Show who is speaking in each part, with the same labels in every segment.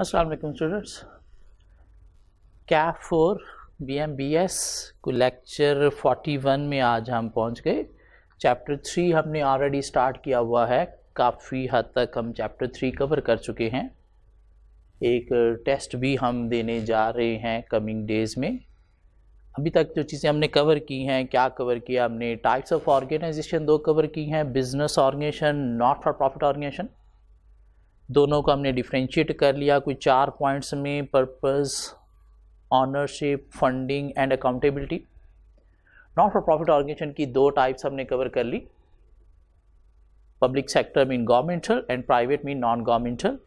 Speaker 1: Aslam students कैफ for B M B S को lecture forty one में आज हम पहुंच गए चैप्टर थ्री हमने ऑलरेडी स्टार्ट किया हुआ है काफ़ी हद तक हम चैप्टर थ्री कवर कर चुके हैं एक टेस्ट भी हम देने जा रहे हैं कमिंग डेज में अभी तक जो चीज़ें हमने कवर की हैं क्या कवर किया हमने टाइप्स ऑफ ऑर्गेनाइजेशन दो कवर की हैं business organisation not for profit organisation दोनों को हमने डिफ्रेंशिएट कर लिया कुछ चार पॉइंट्स में purpose ownership funding and accountability not for profit organisation की दो टाइप्स हमने कवर कर ली public sector mean governmental and private mean non governmental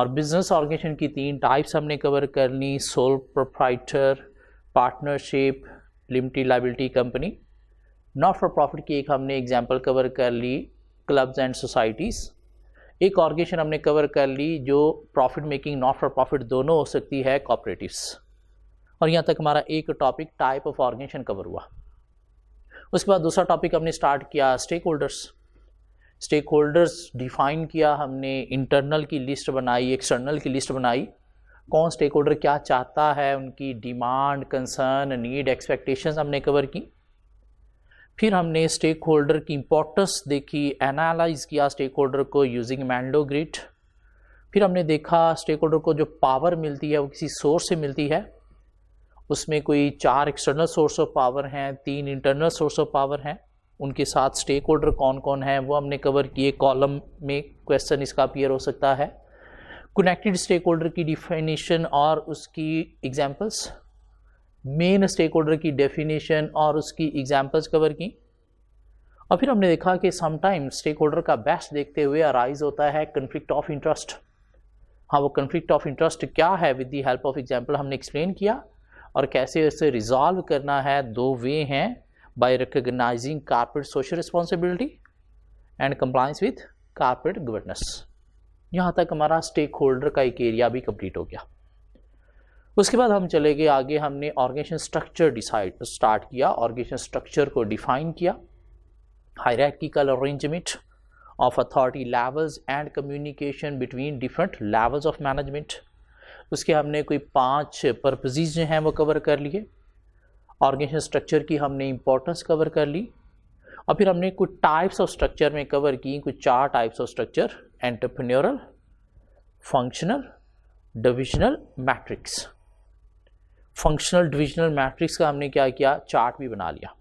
Speaker 1: और बिजनेस ऑर्गेनाइजेशन की तीन टाइप्स हमने कवर कर ली sole proprietor partnership limited liability company not for profit की एक हमने एग्जाम्पल कवर कर ली क्लब्स एंड सोसाइटीज़ एक ऑर्गेनाइजेशन हमने कवर कर ली जो profit making not for profit दोनों हो सकती है कॉपरेटिवस और यहाँ तक हमारा एक topic type of organisation cover हुआ उसके बाद दूसरा टॉपिक हमने स्टार्ट किया stakeholders stakeholders define किया हमने इंटरनल की लिस्ट बनाई एक्सटर्नल की लिस्ट बनाई कौन स्टेक होल्डर क्या चाहता है उनकी डिमांड कंसर्न नीड एक्सपेक्टेशंस हमने कवर की फिर हमने स्टेक होल्डर की इम्पोर्टेंस देखी एनालाइज किया स्टेक होल्डर को यूजिंग मैंडो ग्रिट फिर हमने देखा स्टेक होल्डर को जो पावर मिलती है वो किसी सोर्स से मिलती है उसमें कोई चार एक्सटर्नल सोर्स ऑफ पावर हैं तीन इंटरनल सोर्स ऑफ पावर हैं उनके साथ स्टेक होल्डर कौन कौन है वो हमने कवर किए कॉलम में क्वेश्चन इसका अपियर हो सकता है कनेक्टेड स्टेक होल्डर की डिफिनेशन और उसकी एग्जाम्पल्स मेन स्टेक होल्डर की डेफिनेशन और उसकी एग्जाम्पल्स कवर की और फिर हमने देखा कि समटाइम स्टेक होल्डर का बेस्ट देखते हुए अराइज होता है कन्फ्लिक्ट ऑफ इंटरेस्ट हाँ वो कन्फ्लिक्ट ऑफ इंटरेस्ट क्या है with the help of example हमने एक्सप्लेन किया और कैसे उसे रिजॉल्व करना है दो वे हैं by recognising corporate social responsibility and compliance with corporate governance यहाँ तक हमारा स्टेक होल्डर का एक एरिया भी कंप्लीट हो गया उसके बाद हम चले गए आगे हमने ऑर्गेनाइजेशन स्ट्रक्चर डिसाइड स्टार्ट किया ऑर्गेनेशन स्ट्रक्चर को डिफाइन किया hierarchical arrangement of authority levels and communication between different levels of management उसके हमने कोई पांच पर्पजीज जो हैं वो कवर कर लिए ऑर्गेनेशन स्ट्रक्चर की हमने इम्पोर्टेंस कवर कर ली और फिर हमने कुछ टाइप्स ऑफ स्ट्रक्चर में कवर की कुछ चार types of structure entrepreneurial functional divisional matrix functional divisional matrix का हमने क्या किया चार्ट भी बना लिया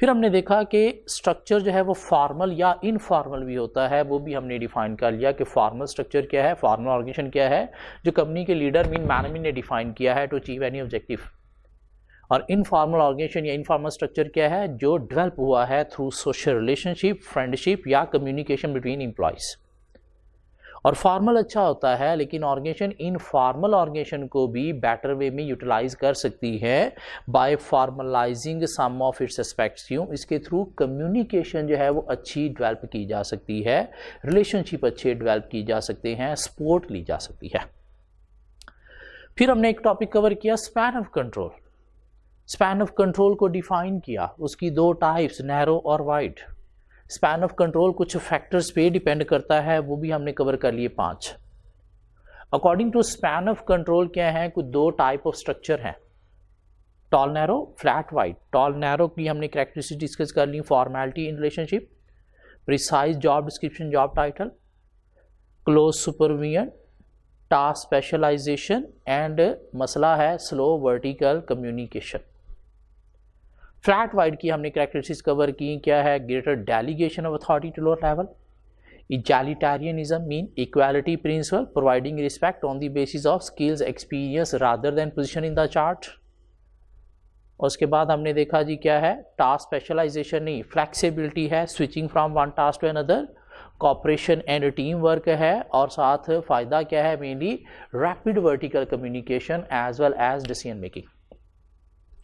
Speaker 1: फिर हमने देखा कि स्ट्रक्चर जो है वो फॉर्मल या इनफॉर्मल भी होता है वो भी हमने डिफाइन कर लिया कि फॉर्मल स्ट्रक्चर क्या है फॉर्मल ऑर्गेनाइजेशन क्या है जो कंपनी के लीडर मीन मैनेजमेंट ने डिफाइन किया है टू अचीव एनी ऑब्जेक्टिव और इनफॉर्मल ऑर्गेनाइजेशन या इनफॉर्मल स्ट्रक्चर क्या है जो डेवलप हुआ है थ्रू सोशल रिलेशनशिप फ्रेंडशिप या कम्युनिकेशन बिटवीन एम्प्लॉयज़ और फॉर्मल अच्छा होता है लेकिन इन फॉर्मल ऑर्गेनेशन को भी बेटर वे में यूटिलाइज कर सकती है by formalising some of its aspects इसके थ्रू कम्युनिकेशन जो है वो अच्छी डेवलप की जा सकती है रिलेशनशिप अच्छे डेवलप की जा सकते हैं सपोर्ट ली जा सकती है फिर हमने एक टॉपिक कवर किया span of control span of control को डिफाइन किया उसकी दो टाइप्स नैरो और वाइड स्पैन ऑफ कंट्रोल कुछ फैक्टर्स पे डिपेंड करता है वो भी हमने कवर कर लिए पांच according to span of control क्या है कुछ दो टाइप ऑफ स्ट्रक्चर हैं tall narrow flat wide tall narrow की हमने करेक्टरिस्टिक डिस्कस कर ली formality in relationship precise job description job title close supervision task specialisation and मसला है slow vertical communication flat wide की हमने करेक्टरिस्टिक्स कवर की क्या है greater delegation of authority to lower level egalitarianism mean equality principle providing respect on the basis of skills experience rather than position in the chart उसके बाद हमने देखा जी क्या है टास्क स्पेशलाइजेशन नहीं फ्लैक्सीबिलिटी है switching from one task to another cooperation and team work है और साथ फ़ायदा क्या है mainly rapid vertical communication as well as decision making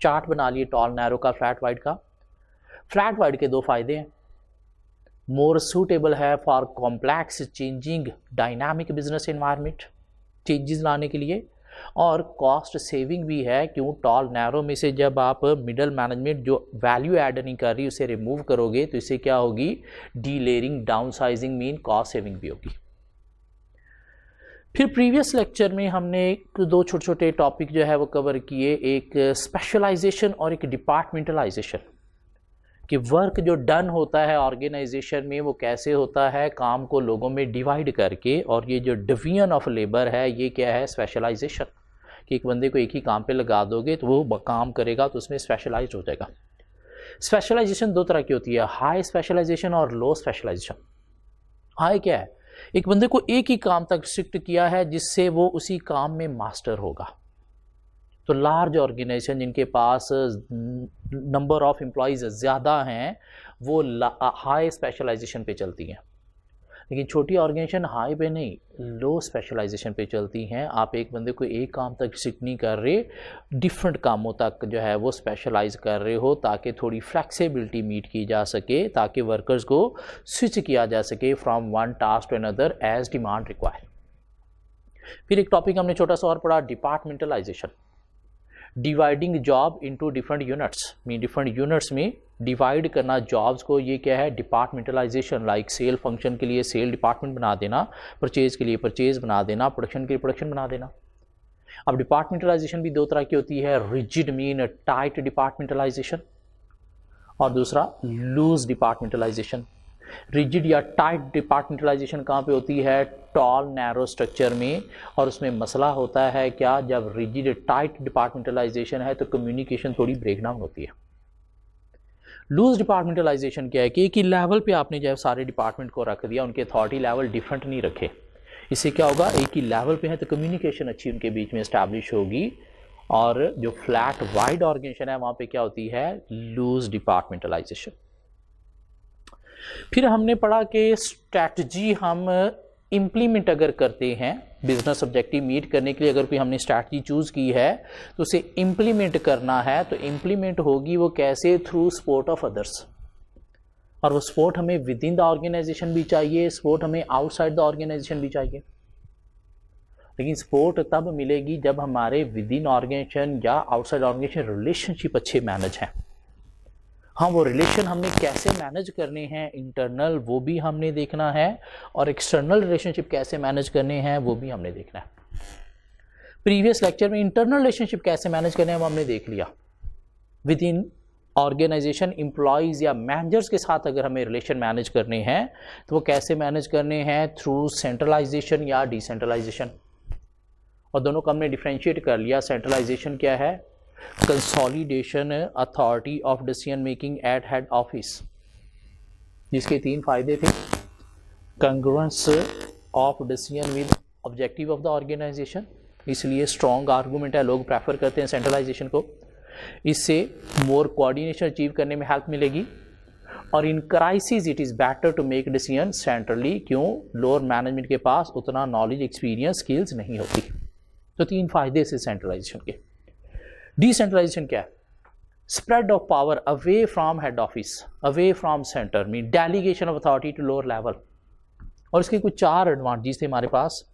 Speaker 1: chart बना लिए टॉल नैरो का फ्लैट वाइड का फ्लैट वाइड के दो फायदे हैं मोर सूटेबल है for complex changing dynamic business environment changes लाने के लिए और कॉस्ट सेविंग भी है क्यों टॉल नैरो में से जब आप मिडल मैनेजमेंट जो वैल्यू एड नहीं कर रही उसे रिमूव करोगे तो इससे क्या होगी the downsizing mean cost saving भी होगी फिर प्रीवियस लेक्चर में हमने दो छोटे छोटे टॉपिक जो है वो कवर किए एक स्पेशलाइजेशन और एक डिपार्टमेंटलाइजेशन कि वर्क जो डन होता है ऑर्गेनाइजेशन में वो कैसे होता है काम को लोगों में डिवाइड करके और ये जो डिवीजन ऑफ लेबर है ये क्या है स्पेशलाइजेशन कि एक बंदे को एक ही काम पे लगा दोगे तो वो काम करेगा तो उसमें स्पेशलाइज हो जाएगा स्पेशलाइजेशन दो तरह की होती है हाई स्पेशलाइजेशन और लो स्पेशलाइजेशन हाई क्या है एक बंदे को एक ही काम तक शिफ्ट किया है जिससे वो उसी काम में मास्टर होगा तो लार्ज ऑर्गेनाइजेशन जिनके पास नंबर ऑफ एम्प्लॉयज़ ज़्यादा हैं वो हाई स्पेशलाइजेशन पे चलती हैं लेकिन छोटी ऑर्गेनाइजेशन हाई पे नहीं लो स्पेशलाइजेशन पे चलती हैं आप एक बंदे को एक काम तक सिक नहीं कर रहे डिफरेंट कामों तक जो है वो स्पेशलाइज कर रहे हो ताकि थोड़ी फ्लैक्सीबिलिटी मीट की जा सके ताकि वर्कर्स को स्विच किया जा सके from one task to another as demand require फिर एक टॉपिक हमने छोटा सा और पढ़ा departmentalisation dividing job into different units mean different units में डिवाइड करना जॉब्स को ये क्या है डिपार्टमेंटलाइजेशन लाइक सेल फंक्शन के लिए सेल डिपार्टमेंट बना देना परचेज के लिए परचेज बना देना प्रोडक्शन के लिए प्रोडक्शन बना देना अब डिपार्टमेंटलाइजेशन भी दो तरह की होती है रिजिड मीन टाइट डिपार्टमेंटलाइजेशन और दूसरा लूज डिपार्टमेंटलाइजेशन रिजिड या टाइट डिपार्टमेंटलाइजेशन कहाँ पे होती है टॉल नैरो स्ट्रक्चर में और उसमें मसला होता है क्या जब रिजिड टाइट डिपार्टमेंटलाइजेशन है तो कम्युनिकेशन थोड़ी ब्रेक डाउन होती है लूज डिपार्टमेंटलाइजेशन क्या है कि एक ही लेवल पे आपने जो है सारे डिपार्टमेंट को रख दिया उनके अथॉरिटी लेवल डिफरेंट नहीं रखे इससे क्या होगा एक ही लेवल पे है तो कम्युनिकेशन अच्छी उनके बीच में इस्टेब्लिश होगी और जो फ्लैट वाइड ऑर्गेनाइजेशन है वहाँ पे क्या होती है लूज डिपार्टमेंटलाइजेशन फिर हमने पढ़ा कि स्ट्रैटी हम इम्प्लीमेंट uh, अगर करते हैं बिजनेस ऑब्जेक्टिव मीट करने के लिए अगर कोई हमने स्ट्रैटी चूज़ की है तो उसे इम्प्लीमेंट करना है तो इम्प्लीमेंट होगी वो कैसे थ्रू सपोर्ट ऑफ अदर्स और वो सपोर्ट हमें विद इन द ऑर्गेनाइजेशन भी चाहिए सपोर्ट हमें आउटसाइड द ऑर्गेनाइजेशन भी चाहिए लेकिन सपोर्ट तब मिलेगी जब हमारे विद इन ऑर्गेनाइजेशन या आउटसाइड ऑर्गेनाइजेशन रिलेशनशिप अच्छे मैनेज हैं हाँ वो रिलेशन हमने कैसे मैनेज करने हैं इंटरनल वो भी हमने देखना है और एक्सटर्नल रिलेशनशिप कैसे मैनेज करने हैं वो भी हमने देखना है प्रीवियस लेक्चर में इंटरनल रिलेशनशिप कैसे मैनेज करने हैं वो हमने देख लिया विद इन ऑर्गेनाइजेशन इम्प्लॉयज़ या मैनेजर्स के साथ अगर हमें रिलेशन मैनेज करने हैं तो वो कैसे मैनेज करने हैं थ्रू सेंट्रलाइजेशन या डिसेंट्रलाइजेशन और दोनों को हमने डिफ्रेंशिएट कर लिया सेंट्रलाइजेशन क्या है consolidation authority of decision making at head office जिसके तीन फायदे थे congruence of decision with objective of the organisation इसलिए स्ट्रॉन्ग आर्गूमेंट है लोग प्रेफर करते हैं सेंट्रलाइजेशन को इससे मोर कोऑर्डिनेशन अचीव करने में हेल्प मिलेगी और in crisis it is better to make decision centrally क्यों लोअर मैनेजमेंट के पास उतना नॉलेज एक्सपीरियंस स्किल्स नहीं होती तो तीन फ़ायदे से सेंट्रलाइजेशन के डिसेंट्रलाइजेशन क्या है spread of power away from head office away from centre mean delegation of authority to lower level और इसके कुछ चार एडवांटेज थे हमारे पास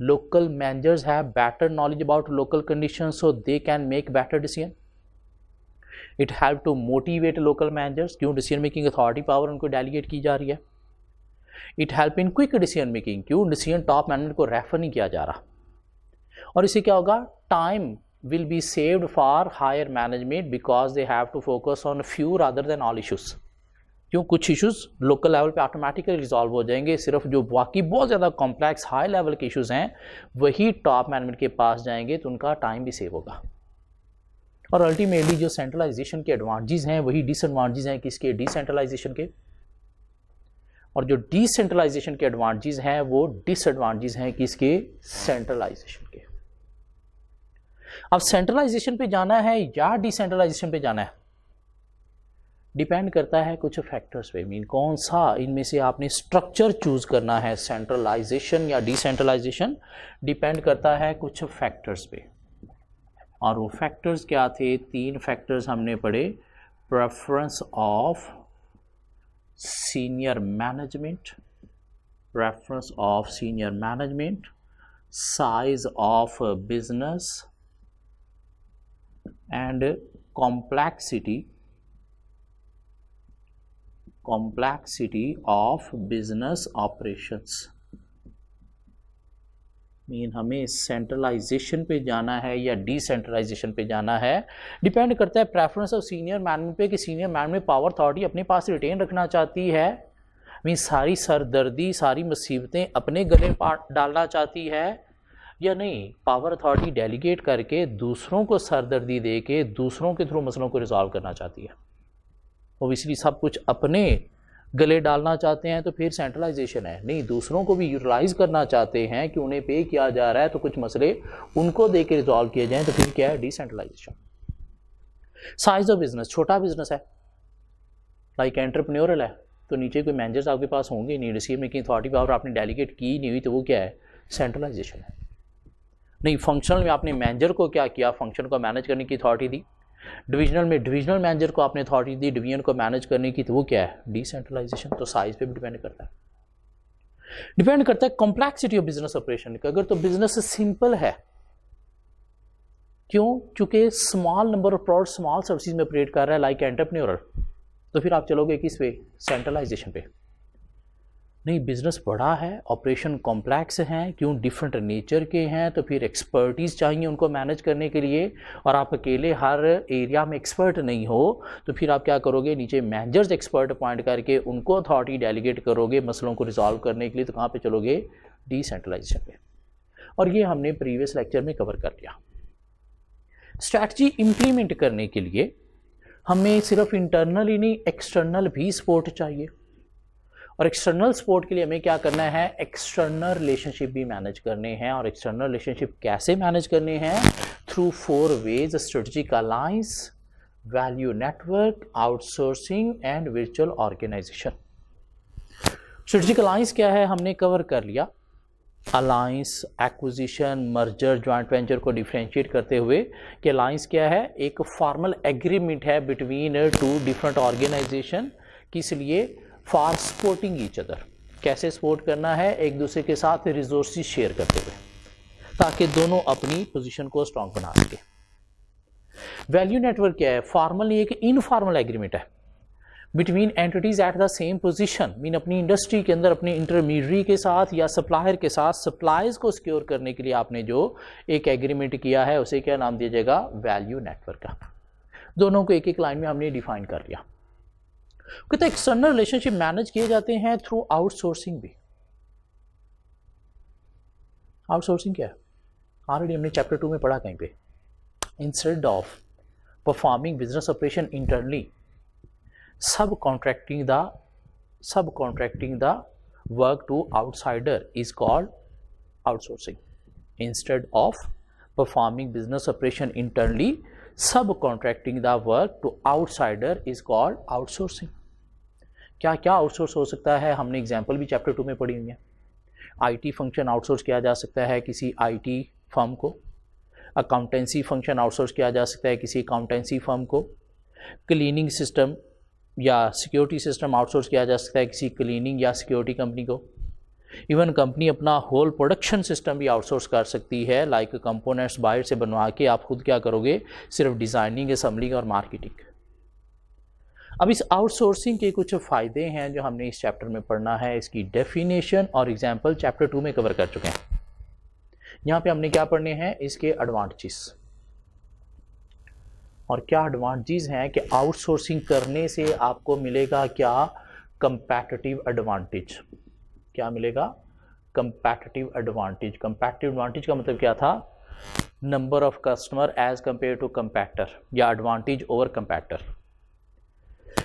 Speaker 1: local managers have better knowledge about local condition so they can make better decision it have to motivate local managers क्यों decision making authority power उनको delegate की जा रही है it help in quick decision making क्यों decision top management को refer नहीं किया जा रहा और इससे क्या होगा time will be saved for higher management because they have to focus on few rather than all issues क्यों कुछ इश्यूज़ लोकल लेवल पे ऑटोमेटिकली रिजॉल्व हो जाएंगे सिर्फ जो बाकी बहुत ज़्यादा कॉम्प्लेक्स हाई लेवल के इश्यूज़ हैं वही टॉप मैनेजमेंट के पास जाएंगे तो उनका टाइम भी सेव होगा और अल्टीमेटली जो सेंट्रलाइजेशन के एडवांटेज हैं वही डिसएडवांटेज हैं किसके डिसेंट्रलाइजेशन के और जो डिसेंट्रलाइजेशन के एडवांटेज हैं वो डिसएडवांटेज हैं किसके सेंट्रलाइजेशन के अब सेंट्रलाइजेशन पे जाना है या डिसेंट्रलाइजेशन पे जाना है डिपेंड करता है कुछ फैक्टर्स पे मीन कौन सा इनमें से आपने स्ट्रक्चर चूज करना है सेंट्रलाइजेशन या डिसेंट्रलाइजेशन डिपेंड करता है कुछ फैक्टर्स पे और वो फैक्टर्स क्या थे तीन फैक्टर्स हमने पढ़े preference of senior management preference of senior management size of business and complexity complexity of business operations mean हमें सेंट्रलाइजेशन पे जाना है या डिसेंट्रलाइजेशन पे जाना है डिपेंड करता है प्रेफरेंस ऑफ सीनियर मैनेजमेंट पे कि सीनियर मैनेजमेंट पावर अथॉरिटी अपने पास रिटेन रखना चाहती है मीन सारी सरदर्दी सारी मुसीबतें अपने गले डालना चाहती है या नहीं पावर अथॉरिटी डेलीगेट करके दूसरों को सरदर्दी दे के दूसरों के थ्रू मसलों को रिजॉल्व करना चाहती है ओबियसली सब कुछ अपने गले डालना चाहते हैं तो फिर सेंट्रलाइजेशन है नहीं दूसरों को भी यूटिलाइज करना चाहते हैं कि उन्हें पे किया जा रहा है तो कुछ मसले उनको दे के रिजॉल्व किए जाएँ तो फिर क्या है डिसेंट्रलाइजेशन साइज ऑफ बिजनेस छोटा बिजनेस है लाइक एंटरप्रेन्योरल है तो नीचे कोई मैनेजर्स आपके पास होंगे नहीं में मेकिंग अथॉरिटी पावर आपने डेलीगेट की नहीं हुई तो वो क्या है सेंट्रलाइजेशन है नहीं फंक्शनल में आपने मैनेजर को क्या किया फंक्शन को मैनेज करने की अथॉरिटी दी डिविजनल में डिविजनल मैनेजर को आपने अथॉरिटी दी डिवीजन को मैनेज करने की तो वो क्या है डिसेंट्रलाइजेशन तो साइज़ पे भी डिपेंड करता है डिपेंड करता है कॉम्प्लेक्सिटी ऑफ बिजनेस ऑपरेशन का अगर तो बिजनेस सिंपल है क्यों क्योंकि small number of product small services में ऑपरेट कर रहा है लाइक एंटरप्रेन्योर तो फिर आप चलोगे किस पे सेंट्रलाइजेशन पे नहीं बिज़नेस बड़ा है ऑपरेशन कॉम्प्लेक्स हैं क्यों डिफरेंट नेचर के हैं तो फिर एक्सपर्टीज़ चाहिए उनको मैनेज करने के लिए और आप अकेले हर एरिया में एक्सपर्ट नहीं हो तो फिर आप क्या करोगे नीचे मैनेजर्स एक्सपर्ट अपॉइंट करके उनको अथॉरिटी डेलीगेट करोगे मसलों को रिजॉल्व करने के लिए तो कहाँ पर चलोगे डिसेंट्रलाइजेशन पे और ये हमने प्रीवियस लेक्चर में कवर कर लिया स्ट्रैटी इम्प्लीमेंट करने के लिए हमें सिर्फ इंटरनल ही नहीं एक्सटर्नल भी सपोर्ट चाहिए और एक्सटर्नल सपोर्ट के लिए हमें क्या करना है एक्सटर्नल रिलेशनशिप भी मैनेज करने हैं और एक्सटर्नल रिलेशनशिप कैसे मैनेज करने हैं through four ways strategic alliance value network outsourcing and virtual organisation strategic alliance क्या है हमने कवर कर लिया alliance acquisition merger joint venture को डिफ्रेंशिएट करते हुए कि अलाइंस क्या है एक फॉर्मल एग्रीमेंट है बिटवीन टू डिफरेंट ऑर्गेनाइजेशन किस लिए फॉर सपोर्टिंग ईच अदर कैसे सपोर्ट करना है एक दूसरे के साथ रिसोर्स शेयर करते हुए ताकि दोनों अपनी पोजीशन को स्ट्रॉन्ग बना सके वैल्यू नेटवर्क क्या है फॉर्मल एक कि इनफॉर्मल एग्रीमेंट है between entities at the same position mean अपनी इंडस्ट्री के अंदर अपने इंटरमीडियरी के साथ या सप्लायर के साथ सप्लाइज को सिक्योर करने के लिए आपने जो एक एग्रीमेंट किया है उसे क्या नाम दिया जाएगा वैल्यू नेटवर्क का दोनों को एक एक लाइन में हमने डिफाइन कर लिया कहते हैं एक्सटर्नल रिलेशनशिप मैनेज किए जाते हैं थ्रू आउटसोर्सिंग भी आउटसोर्सिंग क्या है ऑलरेडी हमने चैप्टर टू में पढ़ा कहीं पे instead of performing business operation internally subcontracting the subcontracting the work to outsider is called outsourcing instead of performing business operation internally contracting the work to outsider is called outsourcing क्या क्या outsource हो सकता है हमने example भी chapter two में पढ़ी हुई है आईटी फंक्शन आउटसोर्स किया जा सकता है किसी आईटी फर्म को अकाउंटेंसी फंक्शन आउटसोर्स किया जा सकता है किसी अकाउंटेंसी फर्म को क्लीनिंग सिस्टम या सिक्योरिटी सिस्टम आउटसोर्स किया जा सकता है किसी क्लीनिंग या सिक्योरिटी कंपनी को इवन कंपनी अपना होल प्रोडक्शन सिस्टम भी आउटसोर्स कर सकती है लाइक कंपोनेंट्स बाहर से बनवा के आप खुद क्या करोगे सिर्फ डिज़ाइनिंग असम्बलिंग और मार्केटिंग अब इस आउटसोर्सिंग के कुछ फ़ायदे हैं जो हमने इस चैप्टर में पढ़ना है इसकी डेफिनेशन और एग्जाम्पल चैप्टर टू में कवर कर चुके हैं यहाँ पे हमने क्या पढ़ने हैं इसके एडवांटेजेस और क्या एडवांटेजेस हैं कि आउटसोर्सिंग करने से आपको मिलेगा क्या कंपेटिटिव एडवांटेज क्या मिलेगा कंपैटिटिव एडवांटेज कंपैटिटिव एडवांटेज का मतलब क्या था number of customer as compare to competitor या एडवांटेज ओवर कंपैक्टर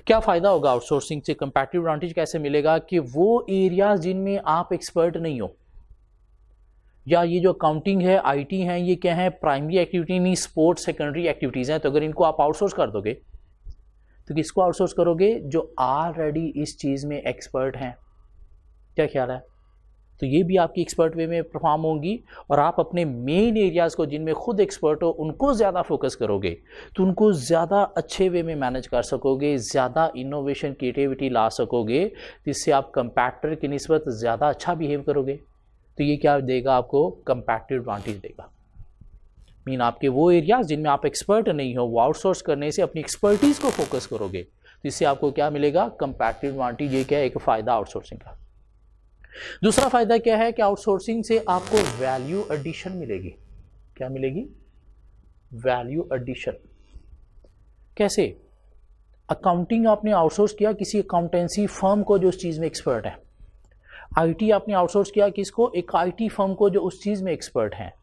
Speaker 1: क्या फ़ायदा होगा आउटसोर्सिंग से कंपैटिटिव एडवांटेज कैसे मिलेगा कि वो एरिया जिनमें आप एक्सपर्ट नहीं हो या ये जो अकाउंटिंग है आईटी है ये क्या है प्राइमरी एक्टिविटी नहीं स्पोर्ट्स सेकेंडरी एक्टिविटीज़ हैं तो अगर इनको आप आउटसोर्स कर दोगे तो किसको आउटसोर्स करोगे जो ऑलरेडी इस चीज़ में एक्सपर्ट हैं क्या ख्याल है तो ये भी आपकी एक्सपर्ट वे में परफॉर्म होंगी और आप अपने मेन एरियाज़ को जिनमें खुद एक्सपर्ट हो उनको ज़्यादा फोकस करोगे तो उनको ज़्यादा अच्छे वे में मैनेज कर सकोगे ज़्यादा इनोवेशन क्रिएटिविटी ला सकोगे जिससे आप कंपैक्टर की नस्बत ज़्यादा अच्छा बिहेव करोगे तो ये क्या देगा आपको कंपैक्टिव एडवांटेज देगा मीन आपके वो एरियाज जिनमें आप एक्सपर्ट नहीं हो वो आउटसोर्स करने से अपनी एक्सपर्टीज़ को फोकस करोगे तो इससे आपको क्या मिलेगा कंपैक्टिव एडवांटेज ये क्या है एक फ़ायदा आउटसोर्सिंग का दूसरा फायदा क्या है कि आउटसोर्सिंग से आपको वैल्यू एडिशन मिलेगी क्या मिलेगी वैल्यू एडिशन कैसे अकाउंटिंग आपने आउटसोर्स किया किसी अकाउंटेंसी फर्म को जो उस चीज़ में एक्सपर्ट है आईटी आपने आउटसोर्स किया किसको एक आईटी फर्म को जो उस चीज़ में एक्सपर्ट है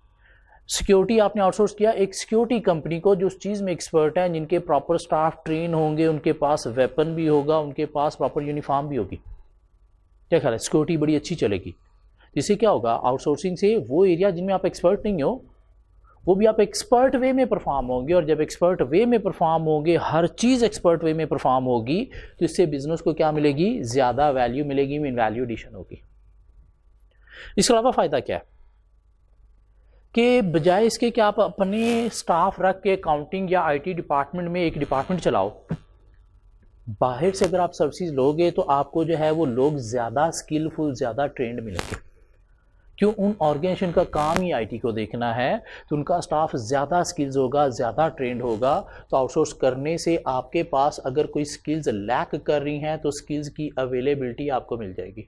Speaker 1: सिक्योरिटी आपने आउटसोर्स किया एक सिक्योरिटी कंपनी को जो उस चीज़ में एक्सपर्ट है जिनके प्रॉपर स्टाफ ट्रेन होंगे उनके पास वेपन भी होगा उनके पास प्रॉपर यूनिफॉर्म भी होगी क्या ख्याल है सिक्योरिटी बड़ी अच्छी चलेगी जिससे क्या होगा आउटसोर्सिंग से वो एरिया जिनमें आप एक्सपर्ट नहीं हो वो भी आप एक्सपर्ट वे में परफॉर्म होंगे और जब एक्सपर्ट वे में परफॉर्म होंगे हर चीज़ एक्सपर्ट वे में परफॉर्म होगी तो इससे बिजनेस को क्या मिलेगी ज़्यादा वैल्यू मिलेगी मीन वैल्यू एडिशन होगी इसके अलावा फ़ायदा क्या है कि बजाय इसके कि आप अपने स्टाफ रख के अकाउंटिंग या आईटी डिपार्टमेंट में एक डिपार्टमेंट चलाओ बाहर से अगर आप सर्विसेज लोगे तो आपको जो है वो लोग ज़्यादा स्किलफुल ज़्यादा ट्रेंड मिलेंगे क्यों उन ऑर्गेनाइजेशन का काम ही आईटी को देखना है तो उनका स्टाफ ज़्यादा स्किल्स होगा ज़्यादा ट्रेंड होगा तो आउटसोर्स करने से आपके पास अगर कोई स्किल्स लैक कर रही हैं तो स्किल्स की अवेलेबिलिटी आपको मिल जाएगी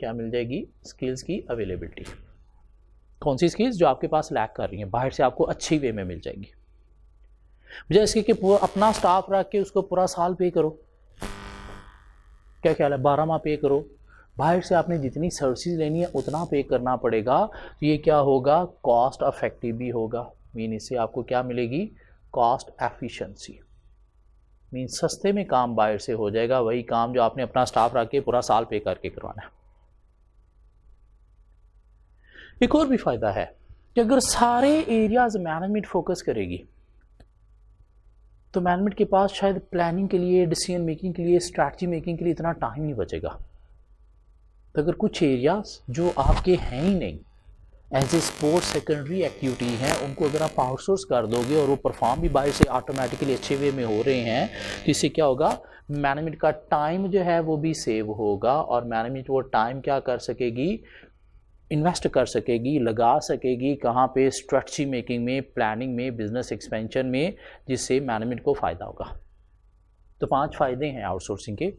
Speaker 1: क्या मिल जाएगी स्किल्स की अवेलेबिलिटी कौन सी स्किल्स जो आपके पास लैक कर रही हैं बाहर से आपको अच्छी वे में मिल जाएगी जैसे कि अपना स्टाफ रख के उसको पूरा साल पे करो क्या ख्याल है बारह माह पे करो बाहर से आपने जितनी सर्विस लेनी है उतना पे करना पड़ेगा तो ये क्या होगा कॉस्ट अफेक्टिव भी होगा मीन इससे आपको क्या मिलेगी कॉस्ट एफिशिएंसी मीन सस्ते में काम बाहर से हो जाएगा वही काम जो आपने अपना स्टाफ रख के पूरा साल पे करके करवाना है एक और भी फ़ायदा है कि अगर सारे एरियाज मैनेजमेंट फोकस करेगी तो मैनेजमेंट के पास शायद प्लानिंग के लिए डिसीजन मेकिंग के लिए स्ट्रैटी मेकिंग के लिए इतना टाइम नहीं बचेगा तो अगर कुछ एरियाज जो आपके हैं ही नहीं as a sports secondary activity हैं उनको अगर आप आउटसोर्स कर दोगे और वो परफॉर्म भी बाहर से ऑटोमेटिकली अच्छे वे में हो रहे हैं तो इससे क्या होगा मैनेजमेंट का टाइम जो है वो भी सेव होगा और मैनेजमेंट वो टाइम क्या कर सकेगी इन्वेस्ट कर सकेगी लगा सकेगी कहाँ पे स्ट्रेटजी मेकिंग में प्लानिंग में बिजनेस एक्सपेंशन में जिससे मैनेजमेंट को फ़ायदा होगा तो पांच फ़ायदे हैं आउटसोर्सिंग के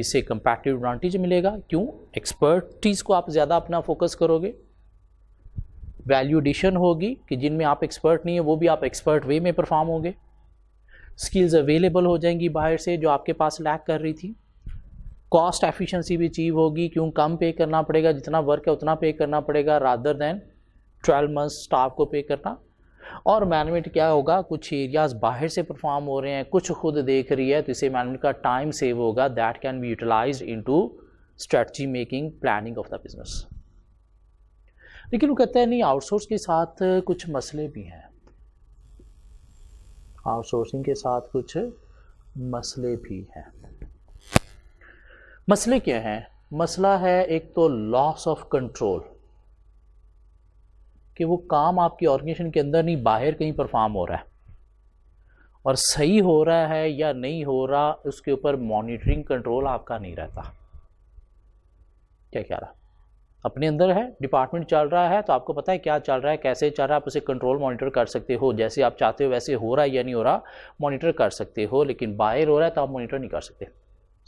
Speaker 1: इससे कंपैक्टिव एडवांटेज मिलेगा क्यों एक्सपर्टीज़ को आप ज़्यादा अपना फोकस करोगे वैल्यू एडिशन होगी कि जिनमें आप एक्सपर्ट नहीं है वो भी आप एक्सपर्ट वे में परफॉर्म होंगे स्किल्स अवेलेबल हो जाएंगी बाहर से जो आपके पास लैक कर रही थी कॉस्ट एफिशिएंसी भी अचीव होगी क्यों कम पे करना पड़ेगा जितना वर्क है उतना पे करना पड़ेगा rather than twelve months staff को पे करना और मैनेजमेंट क्या होगा कुछ एरियाज़ बाहर से परफॉर्म हो रहे हैं कुछ खुद देख रही है तो इसे मैनेजमेंट का टाइम सेव होगा that can be utilise into strategy making planning of the business लेकिन वो कहते हैं नहीं आउटसोर्स के साथ कुछ मसले भी हैं आउटसोर्सिंग के साथ कुछ मसले भी हैं मसले क्या हैं मसला है एक तो लॉस ऑफ कंट्रोल कि वो काम आपकी ऑर्गेनाइजेशन के अंदर नहीं बाहर कहीं परफॉर्म हो रहा है और सही हो रहा है या नहीं हो रहा उसके ऊपर मॉनिटरिंग कंट्रोल आपका नहीं रहता क्या क्या रहा अपने अंदर है डिपार्टमेंट चल रहा है तो आपको पता है क्या चल रहा है कैसे चल रहा है आप उसे कंट्रोल मॉनिटर कर सकते हो जैसे आप चाहते हो वैसे हो रहा है या नहीं हो रहा मॉनिटर कर सकते हो लेकिन बाहर हो रहा है तो आप मॉनिटर नहीं कर सकते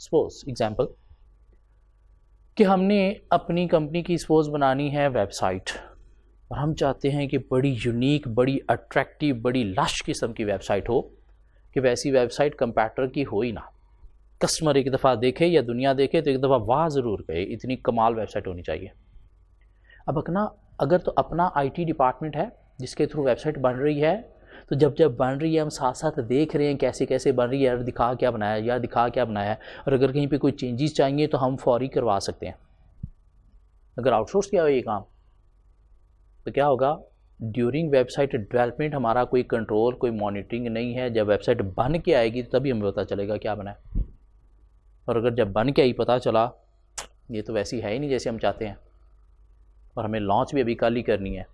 Speaker 1: सपोज एग्जाम्पल कि हमने अपनी कंपनी की स्पोज बनानी है वेबसाइट और हम चाहते हैं कि बड़ी यूनिक बड़ी अट्रैक्टिव बड़ी लश किस्म की वेबसाइट हो कि वैसी वेबसाइट कंपैटर की हो ही ना कस्टमर एक दफ़ा देखे या दुनिया देखे तो एक दफ़ा वाह ज़रूर कहे इतनी कमाल वेबसाइट होनी चाहिए अब अपना अगर तो अपना आईटी डिपार्टमेंट है जिसके थ्रू वेबसाइट बन रही है तो जब जब बन रही है हम साथ साथ देख रहे हैं कैसे कैसे बन रही है यार दिखा क्या बनाया यार दिखा क्या बनाया है और अगर कहीं पर कोई चेंजेस चाहिए तो हम फौरी करवा सकते हैं अगर आउटसोर्स किया हो ये काम तो क्या होगा ड्यूरिंग वेबसाइट डेवलपमेंट हमारा कोई कंट्रोल कोई मॉनिटरिंग नहीं है जब वेबसाइट बन के आएगी तो तभी हमें पता चलेगा क्या बनाए और अगर जब बन के आई पता चला ये तो वैसी है ही नहीं जैसे हम चाहते हैं और हमें लॉन्च भी अभी कल ही करनी है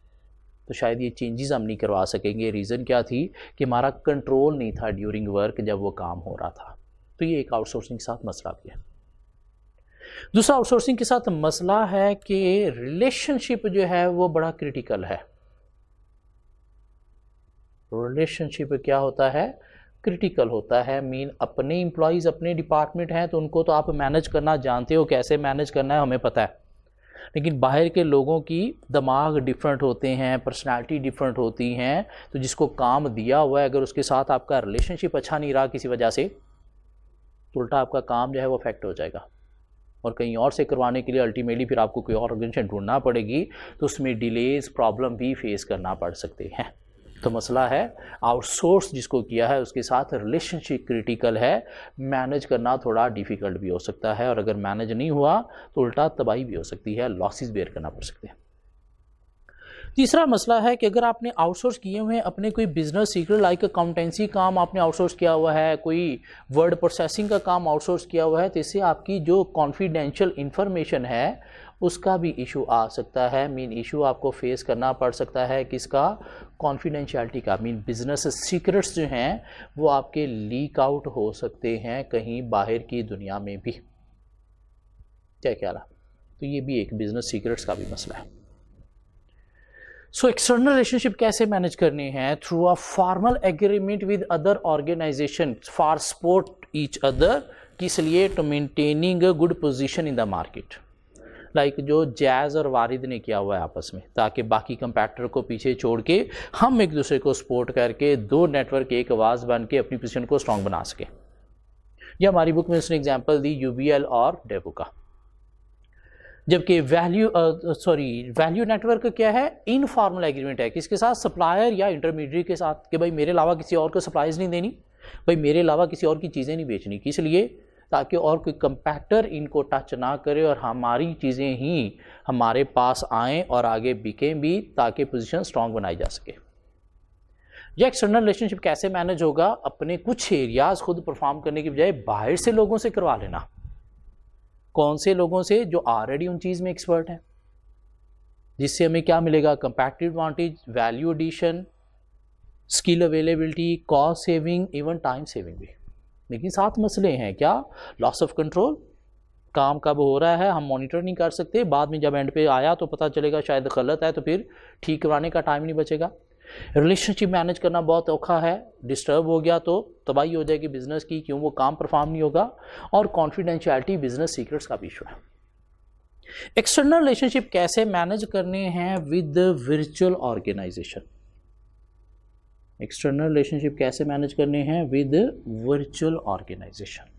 Speaker 1: तो शायद ये चेंजेस हम नहीं करवा सकेंगे रीज़न क्या थी कि हमारा कंट्रोल नहीं था ड्यूरिंग वर्क जब वो काम हो रहा था तो ये एक आउटसोर्सिंग के साथ मसला भी है दूसरा आउटसोर्सिंग के साथ मसला है कि रिलेशनशिप जो है वो बड़ा क्रिटिकल है रिलेशनशिप क्या होता है क्रिटिकल होता है मीन अपने इम्प्लॉयज़ अपने डिपार्टमेंट हैं तो उनको तो आप मैनेज करना जानते हो कैसे मैनेज करना है हमें पता है लेकिन बाहर के लोगों की दिमाग डिफरेंट होते हैं पर्सनालिटी डिफरेंट होती हैं तो जिसको काम दिया हुआ है अगर उसके साथ आपका रिलेशनशिप अच्छा नहीं रहा किसी वजह से तो उल्टा आपका काम जो है वो अफेक्ट हो जाएगा और कहीं और से करवाने के लिए अल्टीमेटली फिर आपको कोई और ऑर्गेनाइजेशन ढूंढना पड़ेगी तो उसमें डिलेज प्रॉब्लम भी फेस करना पड़ सकते हैं तो मसला है आउटसोर्स जिसको किया है उसके साथ रिलेशनशिप क्रिटिकल है मैनेज करना थोड़ा डिफ़िकल्ट भी हो सकता है और अगर मैनेज नहीं हुआ तो उल्टा तबाही भी हो सकती है लॉसेस बेयर करना पड़ सकते हैं तीसरा मसला है कि अगर आपने आउटसोर्स किए हुए हैं अपने कोई बिजनेस सीक्रेट लाइक अकाउंटेंसी काम आपने आउटसोर्स किया हुआ है कोई वर्ड प्रोसेसिंग का काम आउटसोर्स किया हुआ है तो इससे आपकी जो कॉन्फिडेंशियल इन्फॉर्मेशन है उसका भी इशू आ सकता है मीन इशू आपको फेस करना पड़ सकता है किसका कॉन्फिडेंशियलिटी का मीन बिजनेस सीक्रेट्स जो हैं वो आपके लीक आउट हो सकते हैं कहीं बाहर की दुनिया में भी क्या ख्याल तो ये भी एक बिज़नेस सीक्रेट्स का भी मसला है सो एक्सटर्नल रिलेशनशिप कैसे मैनेज करनी है through a formal agreement with other organisation for support each other किस लिए to maintaining a good position in the market like जो जैज़ और वारिद ने किया हुआ है आपस में ताकि बाकी कंपैक्टर को पीछे छोड़ के हम एक दूसरे को सपोर्ट करके दो नेटवर्क एक आवाज़ बन के अपनी पोजिशन को स्ट्रॉन्ग बना सकें यह हमारी बुक में उसने एग्जाम्पल दी यू और डेबू का जबकि वैल्यू सॉरी वैल्यू नेटवर्क क्या है इनफॉर्मल एग्रीमेंट है किसके साथ सप्लायर या इंटरमीडिएट के साथ कि भाई मेरे अलावा किसी और को सप्लाइज नहीं देनी भाई मेरे अलावा किसी और की चीज़ें नहीं बेचनी किस लिए ताकि और कोई कंपैक्टर इनको टच ना करे और हमारी चीज़ें ही हमारे पास आएँ और आगे बिकें भी ताकि पोजिशन स्ट्रांग बनाई जा सके यह एक्सटर्नल रिलेशनशिप कैसे मैनेज होगा अपने कुछ एरियाज़ खुद परफॉर्म करने के बजाय बाहर से लोगों से करवा लेना कौन से लोगों से जो ऑलरेडी उन चीज़ में एक्सपर्ट हैं जिससे हमें क्या मिलेगा competitive advantage value addition skill availability cost saving even time saving भी लेकिन साथ मसले हैं क्या लॉस ऑफ कंट्रोल काम कब हो रहा है हम मॉनिटर नहीं कर सकते बाद में जब एंड पे आया तो पता चलेगा शायद गलत है तो फिर ठीक कराने का टाइम नहीं बचेगा रिलेशनशिप मैनेज करना बहुत औखा है डिस्टर्ब हो गया तो तबाही हो जाएगी बिजनेस की क्यों वो काम परफॉर्म नहीं होगा और कॉन्फिडेंशियलिटी बिजनेस सीक्रेट्स का भी इशू है एक्सटर्नल रिलेशनशिप कैसे मैनेज करने हैं with virtual organisation external relationship कैसे मैनेज करने हैं with virtual organisation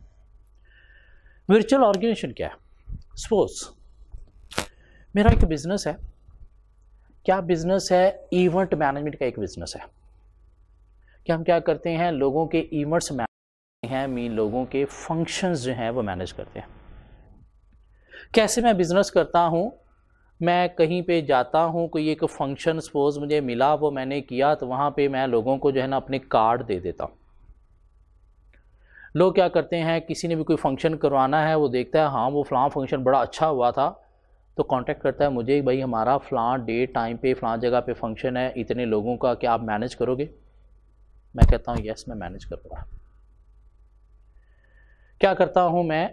Speaker 1: virtual organisation क्या है सपोज मेरा एक बिजनेस है क्या बिजनेस है इवेंट मैनेजमेंट का एक बिजनेस है कि हम क्या करते हैं लोगों के इवेंट्स मैनेज हैं मीन लोगों के फंक्शंस जो हैं वो मैनेज करते हैं कैसे मैं बिज़नेस करता हूँ मैं कहीं पे जाता हूँ कोई एक फंक्शन सपोज मुझे मिला वो मैंने किया तो वहां पे मैं लोगों को जो है ना अपने कार्ड दे देता हूँ लोग क्या करते हैं किसी ने भी कोई फंक्शन करवाना है वो देखता है हाँ वो फलां फंक्शन बड़ा अच्छा हुआ था तो कांटेक्ट करता है मुझे भाई हमारा फ़लाँ डेट टाइम पे फ़लाँ जगह पे फंक्शन है इतने लोगों का क्या आप मैनेज करोगे मैं कहता हूँ यस मैं मैनेज करूँगा क्या करता हूँ मैं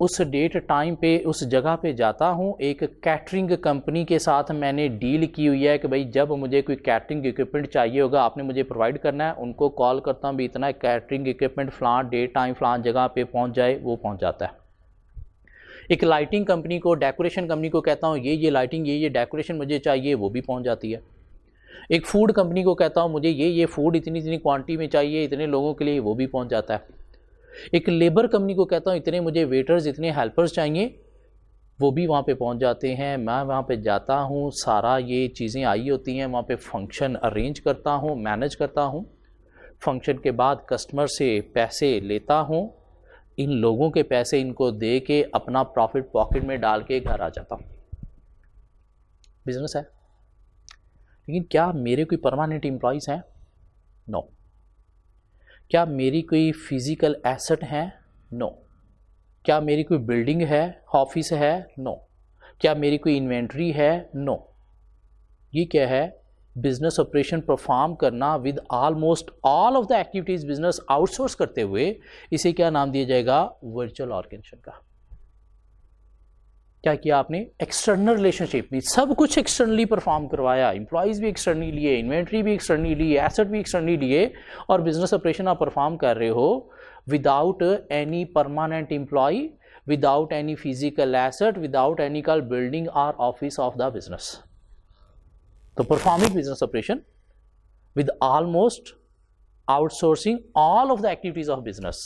Speaker 1: उस डेट टाइम पे उस जगह पे जाता हूँ एक कैटरिंग कंपनी के साथ मैंने डील की हुई है कि भाई जब मुझे कोई कैटरिंग इक्विपमेंट चाहिए होगा आपने मुझे प्रोवाइड करना है उनको कॉल करता हूँ भी इतना कैटरिंग इक्विपमेंट फ़लाँ डेट टाइम फ़लाँ जगह पे पहुँच जाए वो पहुँच जाता है एक लाइटिंग कंपनी को डेकोरेशन कंपनी को कहता हूँ ये ये लाइटिंग ये ये डेकोरेशन मुझे चाहिए वो भी पहुँच जाती है एक फ़ूड कंपनी को कहता हूँ मुझे ये ये फ़ूड इतनी इतनी क्वांटिटी में चाहिए इतने लोगों के लिए वो भी पहुँच जाता है एक लेबर कंपनी को कहता हूँ इतने मुझे वेटर्स इतने हेल्पर्स चाहिए वो भी वहाँ पे पहुँच जाते हैं मैं वहाँ पे जाता हूँ सारा ये चीज़ें आई होती हैं वहाँ पे फंक्शन अरेंज करता हूँ मैनेज करता हूँ फंक्शन के बाद कस्टमर से पैसे लेता हूँ इन लोगों के पैसे इनको दे के अपना प्रॉफिट पॉकेट में डाल के घर आ जाता हूँ बिजनेस है लेकिन क्या मेरे कोई परमानेंट एम्प्लॉयज़ हैं नो क्या मेरी कोई फिज़िकल एसेट है नो no. क्या मेरी कोई बिल्डिंग है ऑफिस है नो no. क्या मेरी कोई इन्वेंट्री है नो no. ये क्या है बिजनेस ऑपरेशन परफॉर्म करना with almost all of the activities business outsource करते हुए इसे क्या नाम दिया जाएगा वर्चुअल ऑर्गेनाइजेशन का क्या किया आपने एक्सटर्नल रिलेशनशिप में सब कुछ एक्सटर्नली परफॉर्म करवाया इंप्लाइज भी एक्सटर्नली लिए इन्वेंट्री भी एक्सटर्नली लिए एसेट भी एक्सटर्नली लिए और बिजनेस ऑपरेशन आप परफॉर्म कर रहे हो without any permanent employee without any physical asset without any call building or office of the business तो performing business operation with almost outsourcing all of the activities of business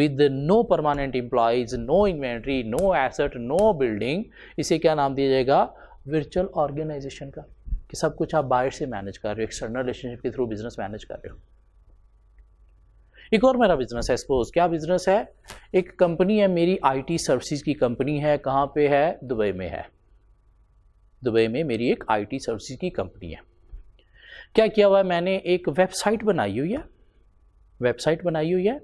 Speaker 1: with no permanent employees no inventory no asset no building इसे क्या नाम दिया जाएगा virtual organisation का कि सब कुछ आप बाहर से मैनेज कर रहे हो एक्सटर्नल रिलेशनशिप के थ्रू बिजनेस मैनेज कर रहे हो एक और मेरा बिजनेस है सपोज क्या बिजनेस है एक कंपनी है मेरी आईटी सर्विसेज की कंपनी है कहाँ पे है दुबई में है दुबई में मेरी एक आईटी सर्विसेज की कंपनी है क्या किया हुआ है मैंने एक वेबसाइट बनाई हुई है वेबसाइट बनाई हुई है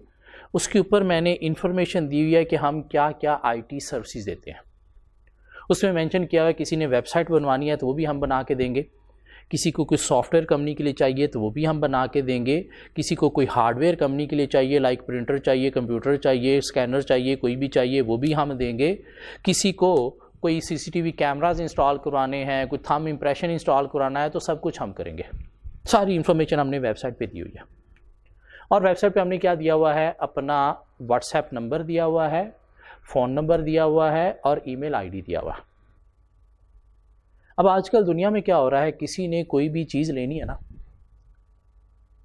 Speaker 1: उसके ऊपर मैंने इन्फॉर्मेशन दी हुई है कि हम क्या क्या आईटी सर्विसेज देते हैं उसमें मेंशन किया हुआ है किसी ने वेबसाइट बनवानी है तो वो भी हम बना के देंगे किसी को कोई सॉफ्टवेयर कंपनी के लिए चाहिए तो वो भी हम बना के देंगे किसी को कोई हार्डवेयर कंपनी के लिए चाहिए लाइक प्रिंटर चाहिए कंप्यूटर चाहिए स्कैनर चाहिए कोई भी चाहिए वो भी हम देंगे किसी को कोई सीसीटीवी कैमरास इंस्टॉल करवाने हैं कोई थम इम्प्रेशन इंस्टॉल कराना है तो सब कुछ हम करेंगे सारी इंफॉर्मेशन हमने वेबसाइट पे दी हुई है और वेबसाइट पे हमने क्या दिया हुआ है अपना व्हाट्सएप नंबर दिया हुआ है फ़ोन नंबर दिया हुआ है और ईमेल आईडी दिया हुआ है अब आजकल दुनिया में क्या हो रहा है किसी ने कोई भी चीज़ लेनी है ना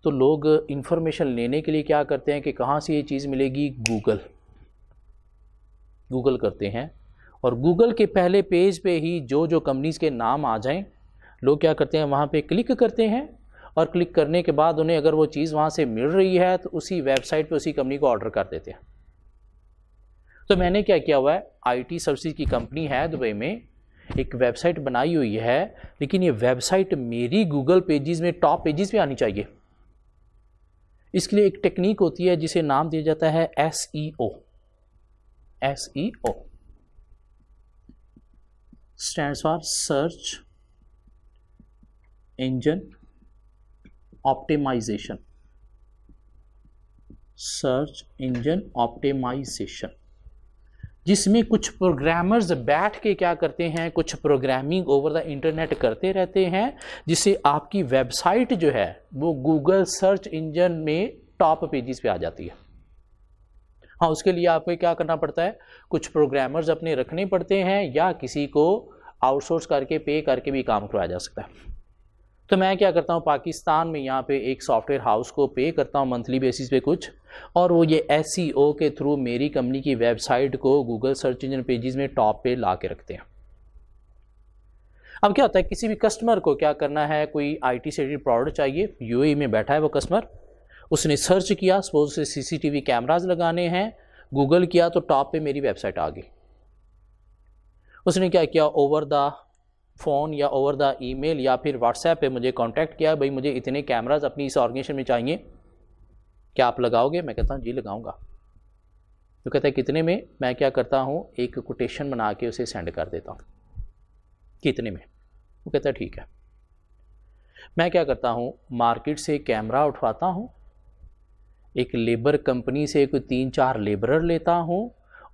Speaker 1: तो लोग इन्फॉर्मेशन लेने के लिए क्या करते हैं कि कहाँ से ये चीज़ मिलेगी गूगल गूगल करते हैं और गूगल के पहले पेज पे ही जो जो कंपनीज़ के नाम आ जाएं लोग क्या करते हैं वहाँ पे क्लिक करते हैं और क्लिक करने के बाद उन्हें अगर वो चीज़ वहाँ से मिल रही है तो उसी वेबसाइट पे उसी कंपनी को ऑर्डर कर देते हैं तो मैंने क्या किया हुआ है आईटी सर्विस की कंपनी है दुबई में एक वेबसाइट बनाई हुई है लेकिन ये वेबसाइट मेरी गूगल पेजेस में टॉप पेजेस पे आनी चाहिए इसके लिए एक टेक्निक होती है जिसे नाम दिया जाता है S E O S E O stands for search engine optimization search engine optimisation जिसमें कुछ प्रोग्रामर्स बैठ के क्या करते हैं कुछ प्रोग्रामिंग ओवर द इंटरनेट करते रहते हैं जिससे आपकी वेबसाइट जो है वो गूगल सर्च इंजन में टॉप पेजेस पे आ जाती है हाँ उसके लिए आपको क्या करना पड़ता है कुछ प्रोग्रामर्स अपने रखने पड़ते हैं या किसी को आउटसोर्स करके पे करके भी काम करवाया जा सकता है तो मैं क्या करता हूँ पाकिस्तान में यहाँ पे एक सॉफ्टवेयर हाउस को पे करता हूँ मंथली बेसिस पे कुछ और वो ये एस e के थ्रू मेरी कंपनी की वेबसाइट को गूगल सर्च इंजन पेजेस में टॉप पे ला के रखते हैं अब क्या होता है किसी भी कस्टमर को क्या करना है कोई आईटी टी प्रोडक्ट चाहिए यू e में बैठा है वो कस्टमर उसने सर्च किया सपोज उसे सीसीटीवी कैमराज लगाने हैं गूगल किया तो टॉप पे मेरी वेबसाइट आ गई उसने क्या किया ओवर द फ़ोन या ओवर द ईमेल या फिर व्हाट्सएप पे मुझे कांटेक्ट किया भाई मुझे इतने कैमराज अपनी इस ऑर्गेनाइजेशन में चाहिए क्या आप लगाओगे मैं कहता हूँ जी लगाऊंगा तो कहता है कितने में मैं क्या करता हूँ एक कोटेशन बना के उसे सेंड कर देता हूँ कितने में वो कहता है ठीक है मैं क्या करता हूँ मार्केट से कैमरा उठवाता हूँ एक लेबर कंपनी से कोई तीन चार लेबरर लेता हूँ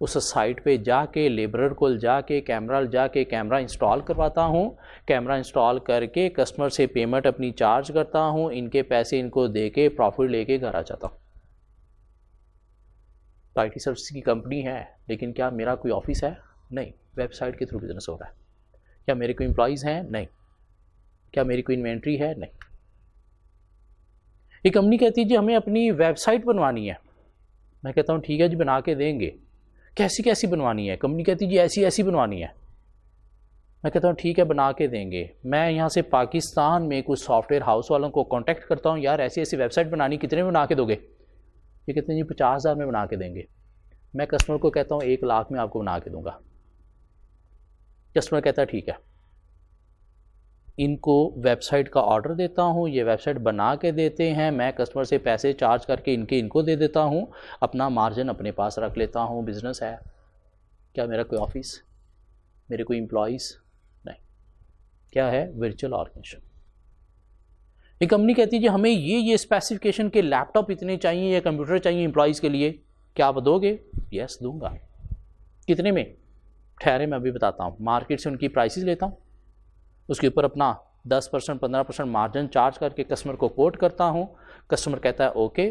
Speaker 1: उस साइट पे जाके लेबरर को जाके कैमरा जाके कैमरा इंस्टॉल करवाता हूँ कैमरा इंस्टॉल करके कस्टमर से पेमेंट अपनी चार्ज करता हूँ इनके पैसे इनको दे के प्रॉफिट लेके घर आ जाता हूँ तो आई सर्विस की कंपनी है लेकिन क्या मेरा कोई ऑफिस है नहीं वेबसाइट के थ्रू बिजनेस हो रहा है क्या मेरे कोई एम्प्लॉयज़ हैं नहीं क्या मेरी कोई इन्वेंट्री है नहीं ये कंपनी कहती है जी हमें अपनी वेबसाइट बनवानी है मैं कहता हूँ ठीक है जी बना के देंगे कैसी कैसी बनवानी है कंपनी कहती है जी ऐसी ऐसी बनवानी है मैं कहता हूँ ठीक है बना के देंगे मैं यहाँ से पाकिस्तान में कुछ सॉफ्टवेयर हाउस वालों को कॉन्टैक्ट करता हूँ यार ऐसी ऐसी वेबसाइट बनानी कितने में बना के दोगे ये कहते हैं जी पचास हज़ार में बना के देंगे मैं कस्टमर को कहता हूँ एक लाख में आपको बना के दूंगा कस्टमर कहता है ठीक है इनको वेबसाइट का ऑर्डर देता हूँ ये वेबसाइट बना के देते हैं मैं कस्टमर से पैसे चार्ज करके इनके इनको दे देता हूँ अपना मार्जिन अपने पास रख लेता हूँ बिज़नेस है क्या मेरा कोई ऑफिस मेरे कोई एम्प्लॉज़ नहीं क्या है वर्चुअल ऑर्गेनाइजेशन ये कंपनी कहती है जी हमें ये ये स्पेसिफिकेशन के लैपटॉप इतने चाहिए या कंप्यूटर चाहिए एम्प्लॉयज़ के लिए क्या आप दोगे यस दूंगा कितने में ठहरे मैं अभी बताता हूँ मार्केट से उनकी प्राइसेस लेता हूँ उसके ऊपर अपना दस परसेंट पंद्रह परसेंट मार्जिन चार्ज करके कस्टमर को कोट करता हूँ कस्टमर कहता है ओके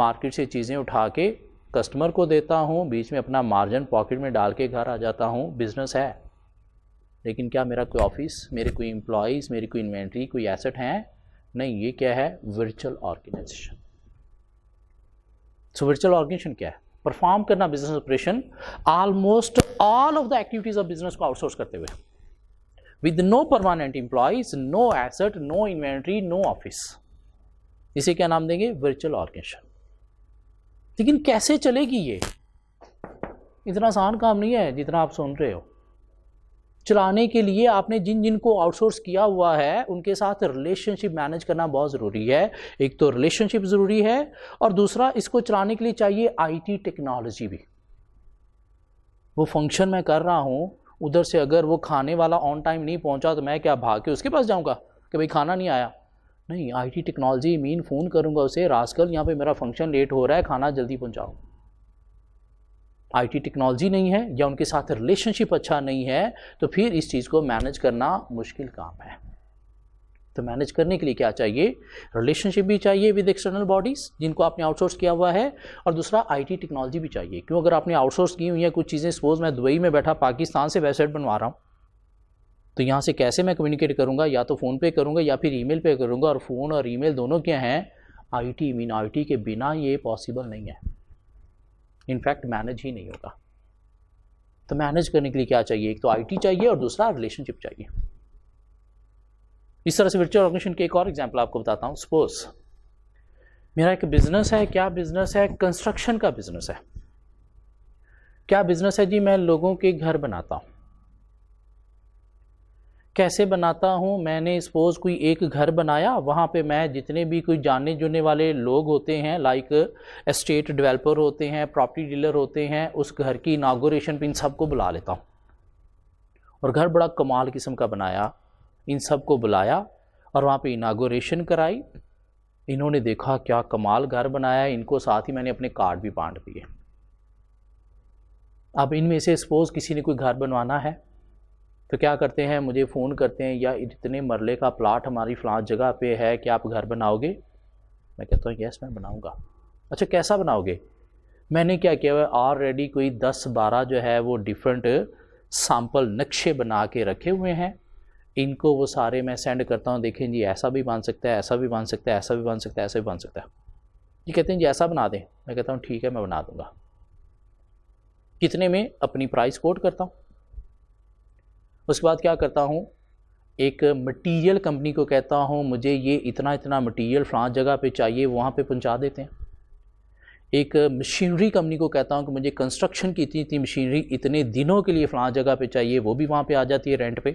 Speaker 1: मार्केट से चीज़ें उठा के कस्टमर को देता हूँ बीच में अपना मार्जिन पॉकेट में डाल के घर आ जाता हूँ बिजनेस है लेकिन क्या मेरा कोई ऑफिस मेरे कोई एम्प्लॉयज़ मेरी कोई इन्वेंट्री कोई एसेट हैं नहीं ये क्या है virtual organisation so virtual organisation क्या है परफॉर्म करना business operation almost all of the activities of business को आउटसोर्स करते हुए with no permanent employees no asset no inventory no office इसे क्या नाम देंगे वर्चुअल ऑर्गेनाइजेशन लेकिन कैसे चलेगी ये इतना आसान काम नहीं है जितना आप सुन रहे हो चलाने के लिए आपने जिन जिन को आउटसोर्स किया हुआ है उनके साथ रिलेशनशिप मैनेज करना बहुत ज़रूरी है एक तो रिलेशनशिप ज़रूरी है और दूसरा इसको चलाने के लिए चाहिए आईटी टेक्नोलॉजी भी वो फंक्शन मैं कर रहा हूँ उधर से अगर वो खाने वाला ऑन टाइम नहीं पहुंचा तो मैं क्या भाग के उसके पास जाऊंगा कि भाई खाना नहीं आया नहीं आईटी टेक्नोलॉजी मीन फ़ोन करूंगा उसे रास्कल यहाँ पे मेरा फंक्शन लेट हो रहा है खाना जल्दी पहुँचाओ आईटी टेक्नोलॉजी नहीं है या उनके साथ रिलेशनशिप अच्छा नहीं है तो फिर इस चीज़ को मैनेज करना मुश्किल काम है तो मैनेज करने के लिए क्या चाहिए रिलेशनशिप भी चाहिए विद एक्सटर्नल बॉडीज़ जिनको आपने आउटसोर्स किया हुआ है और दूसरा आईटी टेक्नोलॉजी भी चाहिए क्यों अगर आपने आउटसोर्स की हुई है कुछ चीज़ें सपोज मैं दुबई में बैठा पाकिस्तान से वेबसाइट बनवा रहा हूँ तो यहाँ से कैसे मैं कम्युनिकेट करूँगा या तो फ़ोन पे करूँगा या फिर ईमेल पे करूँगा और फ़ोन और ईमेल दोनों क्या हैं आईटी मीन आईटी के बिना ये पॉसिबल नहीं है इनफैक्ट मैनेज ही नहीं होगा तो मैनेज करने के लिए क्या चाहिए एक तो आईटी चाहिए और दूसरा रिलेशनशिप चाहिए इस तरह से वर्चुअल ऑर्गेनाइजेशन के एक और एग्जाम्पल आपको बताता हूँ सपोज मेरा एक बिज़नेस है क्या बिज़नेस है कंस्ट्रक्शन का बिज़नेस है क्या बिज़नेस है जी मैं लोगों के घर बनाता हूँ कैसे बनाता हूँ मैंने सपोज़ कोई एक घर बनाया वहाँ पे मैं जितने भी कोई जाने जुने वाले लोग होते हैं लाइक एस्टेट डेवलपर होते हैं प्रॉपर्टी डीलर होते हैं उस घर की इनागोरेशन पे इन सबको बुला लेता हूँ और घर बड़ा कमाल किस्म का बनाया इन सब को बुलाया और वहाँ पे इनागोरेशन कराई इन्होंने देखा क्या कमाल घर बनाया इनको साथ ही मैंने अपने कार्ड भी बांट दिए अब इनमें से सपोज़ किसी ने कोई घर बनवाना है तो क्या करते हैं मुझे फ़ोन करते हैं या इतने मरले का प्लाट हमारी फ्लांस जगह पे है कि आप घर बनाओगे मैं कहता हूँ यस मैं बनाऊँगा अच्छा कैसा बनाओगे मैंने क्या किया हुआ ऑलरेडी कोई दस बारह जो है वो डिफरेंट सैम्पल नक्शे बना के रखे हुए हैं इनको वो सारे मैं सेंड करता हूँ देखें जी ऐसा भी बन सकता है ऐसा भी बन सकता है ऐसा भी बन सकता है ऐसा भी बन सकता है ये कहते हैं जी ऐसा बना दें मैं कहता हूँ ठीक है मैं बना दूँगा कितने में अपनी प्राइस कोट करता हूँ उसके बाद क्या करता हूँ एक मटीरियल कंपनी को कहता हूँ मुझे ये इतना इतना मटीरियल फ्रांस जगह पे चाहिए वहाँ पे पहुँचा देते हैं एक मशीनरी कंपनी को कहता हूँ कि मुझे कंस्ट्रक्शन की इतनी इतनी मशीनरी इतने दिनों के लिए फ्लां जगह पे चाहिए वो भी वहाँ पे आ जाती है रेंट पे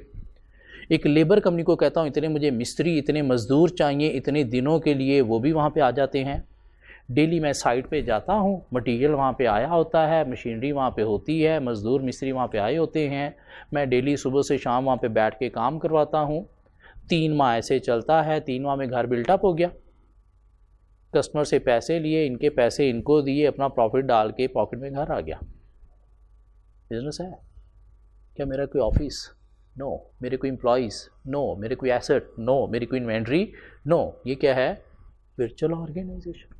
Speaker 1: एक लेबर कंपनी को कहता हूँ इतने मुझे मिस्त्री इतने मज़दूर चाहिए इतने दिनों के लिए वो भी वहाँ पर आ जाते हैं डेली मैं साइट पे जाता हूँ मटेरियल वहाँ पे आया होता है मशीनरी वहाँ पे होती है मज़दूर मिस्त्री वहाँ पे आए होते हैं मैं डेली सुबह से शाम वहाँ पे बैठ के काम करवाता हूँ तीन माह ऐसे चलता है तीन माह में घर बिल्टअप हो गया कस्टमर से पैसे लिए इनके पैसे इनको दिए अपना प्रॉफिट डाल के पॉकेट में घर आ गया बिजनेस है क्या मेरा कोई ऑफिस नो मेरे को एम्प्लॉयज़ नो मेरे कोई एसेट नो मेरी कोई इन्वेंट्री नो ये क्या है वर्चुअल ऑर्गेनाइजेशन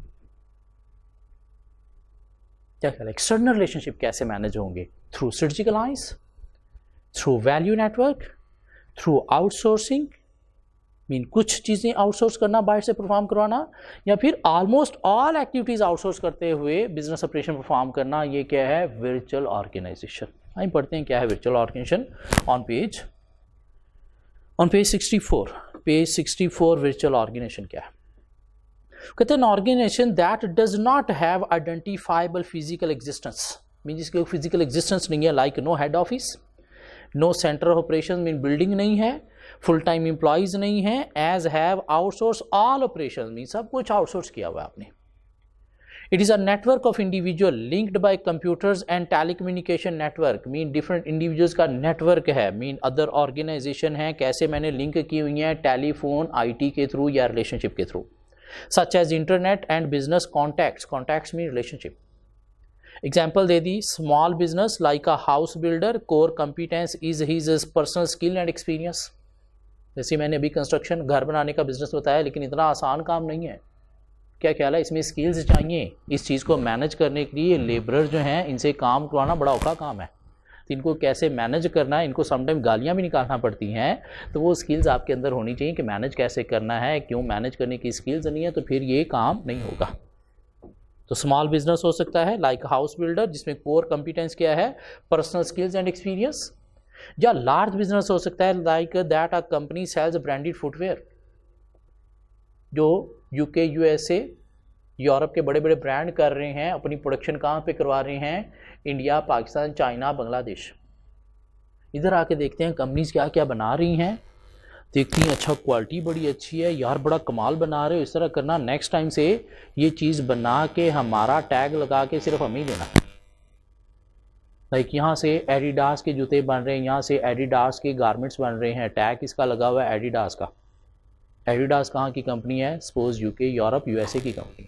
Speaker 1: क्या ख्याल एक्सटर्नल रिलेशनशिप कैसे मैनेज होंगे through strategic allies through value network through outsourcing mean कुछ चीज़ें आउटसोर्स करना बाहर से परफॉर्म करवाना या फिर ऑलमोस्ट ऑल एक्टिविटीज़ आउटसोर्स करते हुए बिजनेस ऑपरेशन परफॉर्म करना ये क्या है वर्चुअल ऑर्गेनाइजेशन आइए पढ़ते हैं क्या है virtual organisation on page on page 64 page 64 virtual organisation क्या है कहते हैं organisation that does not have identifiable physical existence mean जिसके फिजिकल एग्जिस्टेंस नहीं है like no head office no centre operation mean building नहीं है फुल टाइम एम्प्लॉयज़ नहीं है as have outsource all operation mean सब कुछ आउटसोर्स किया हुआ है आपने It is a network of individual linked by computers and telecommunication network mean different individuals का नेटवर्क है मीन अदर ऑर्गेनाइजेशन है कैसे मैंने लिंक की हुई है टेलीफोन आईटी के थ्रू या रिलेशनशिप के through such as internet and business contacts contacts mean relationship example दे दी small business like a house builder core competence is his personal skill and experience जैसे मैंने अभी कंस्ट्रक्शन घर बनाने का बिजनेस बताया लेकिन इतना आसान काम नहीं है क्या ख्याल है इसमें स्किल्स चाहिए इस चीज़ को मैनेज करने के लिए लेबरर जो हैं इनसे काम करवाना बड़ा औखा काम है तो इनको कैसे मैनेज करना है इनको समटाइम गालियाँ भी निकालना पड़ती हैं तो वो स्किल्स आपके अंदर होनी चाहिए कि मैनेज कैसे करना है क्यों मैनेज करने की स्किल्स नहीं है तो फिर ये काम नहीं होगा तो स्मॉल बिजनेस हो सकता है लाइक हाउस बिल्डर जिसमें कोर कॉम्पिटेंस क्या है पर्सनल स्किल्स एंड एक्सपीरियंस या लार्ज बिजनेस हो सकता है like that a company sells branded footwear जो यूके यूएसए यूरोप के बड़े बड़े ब्रांड कर रहे हैं अपनी प्रोडक्शन कहाँ पे करवा रहे हैं इंडिया पाकिस्तान चाइना बांग्लादेश इधर आके देखते हैं कंपनीज क्या क्या बना रही हैं देखती हैं अच्छा क्वालिटी बड़ी अच्छी है यार बड़ा कमाल बना रहे हो इस तरह करना नेक्स्ट टाइम से ये चीज़ बना के हमारा टैग लगा के सिर्फ हमें ही देना लाइक यहाँ से एडिडास के जूते बन रहे हैं यहाँ से एडिडास के गारमेंट्स बन रहे हैं टैग इसका लगा हुआ है एडिडास का एडिडास कहाँ की कंपनी है सपोज यूके यूरोप यूएसए की कंपनी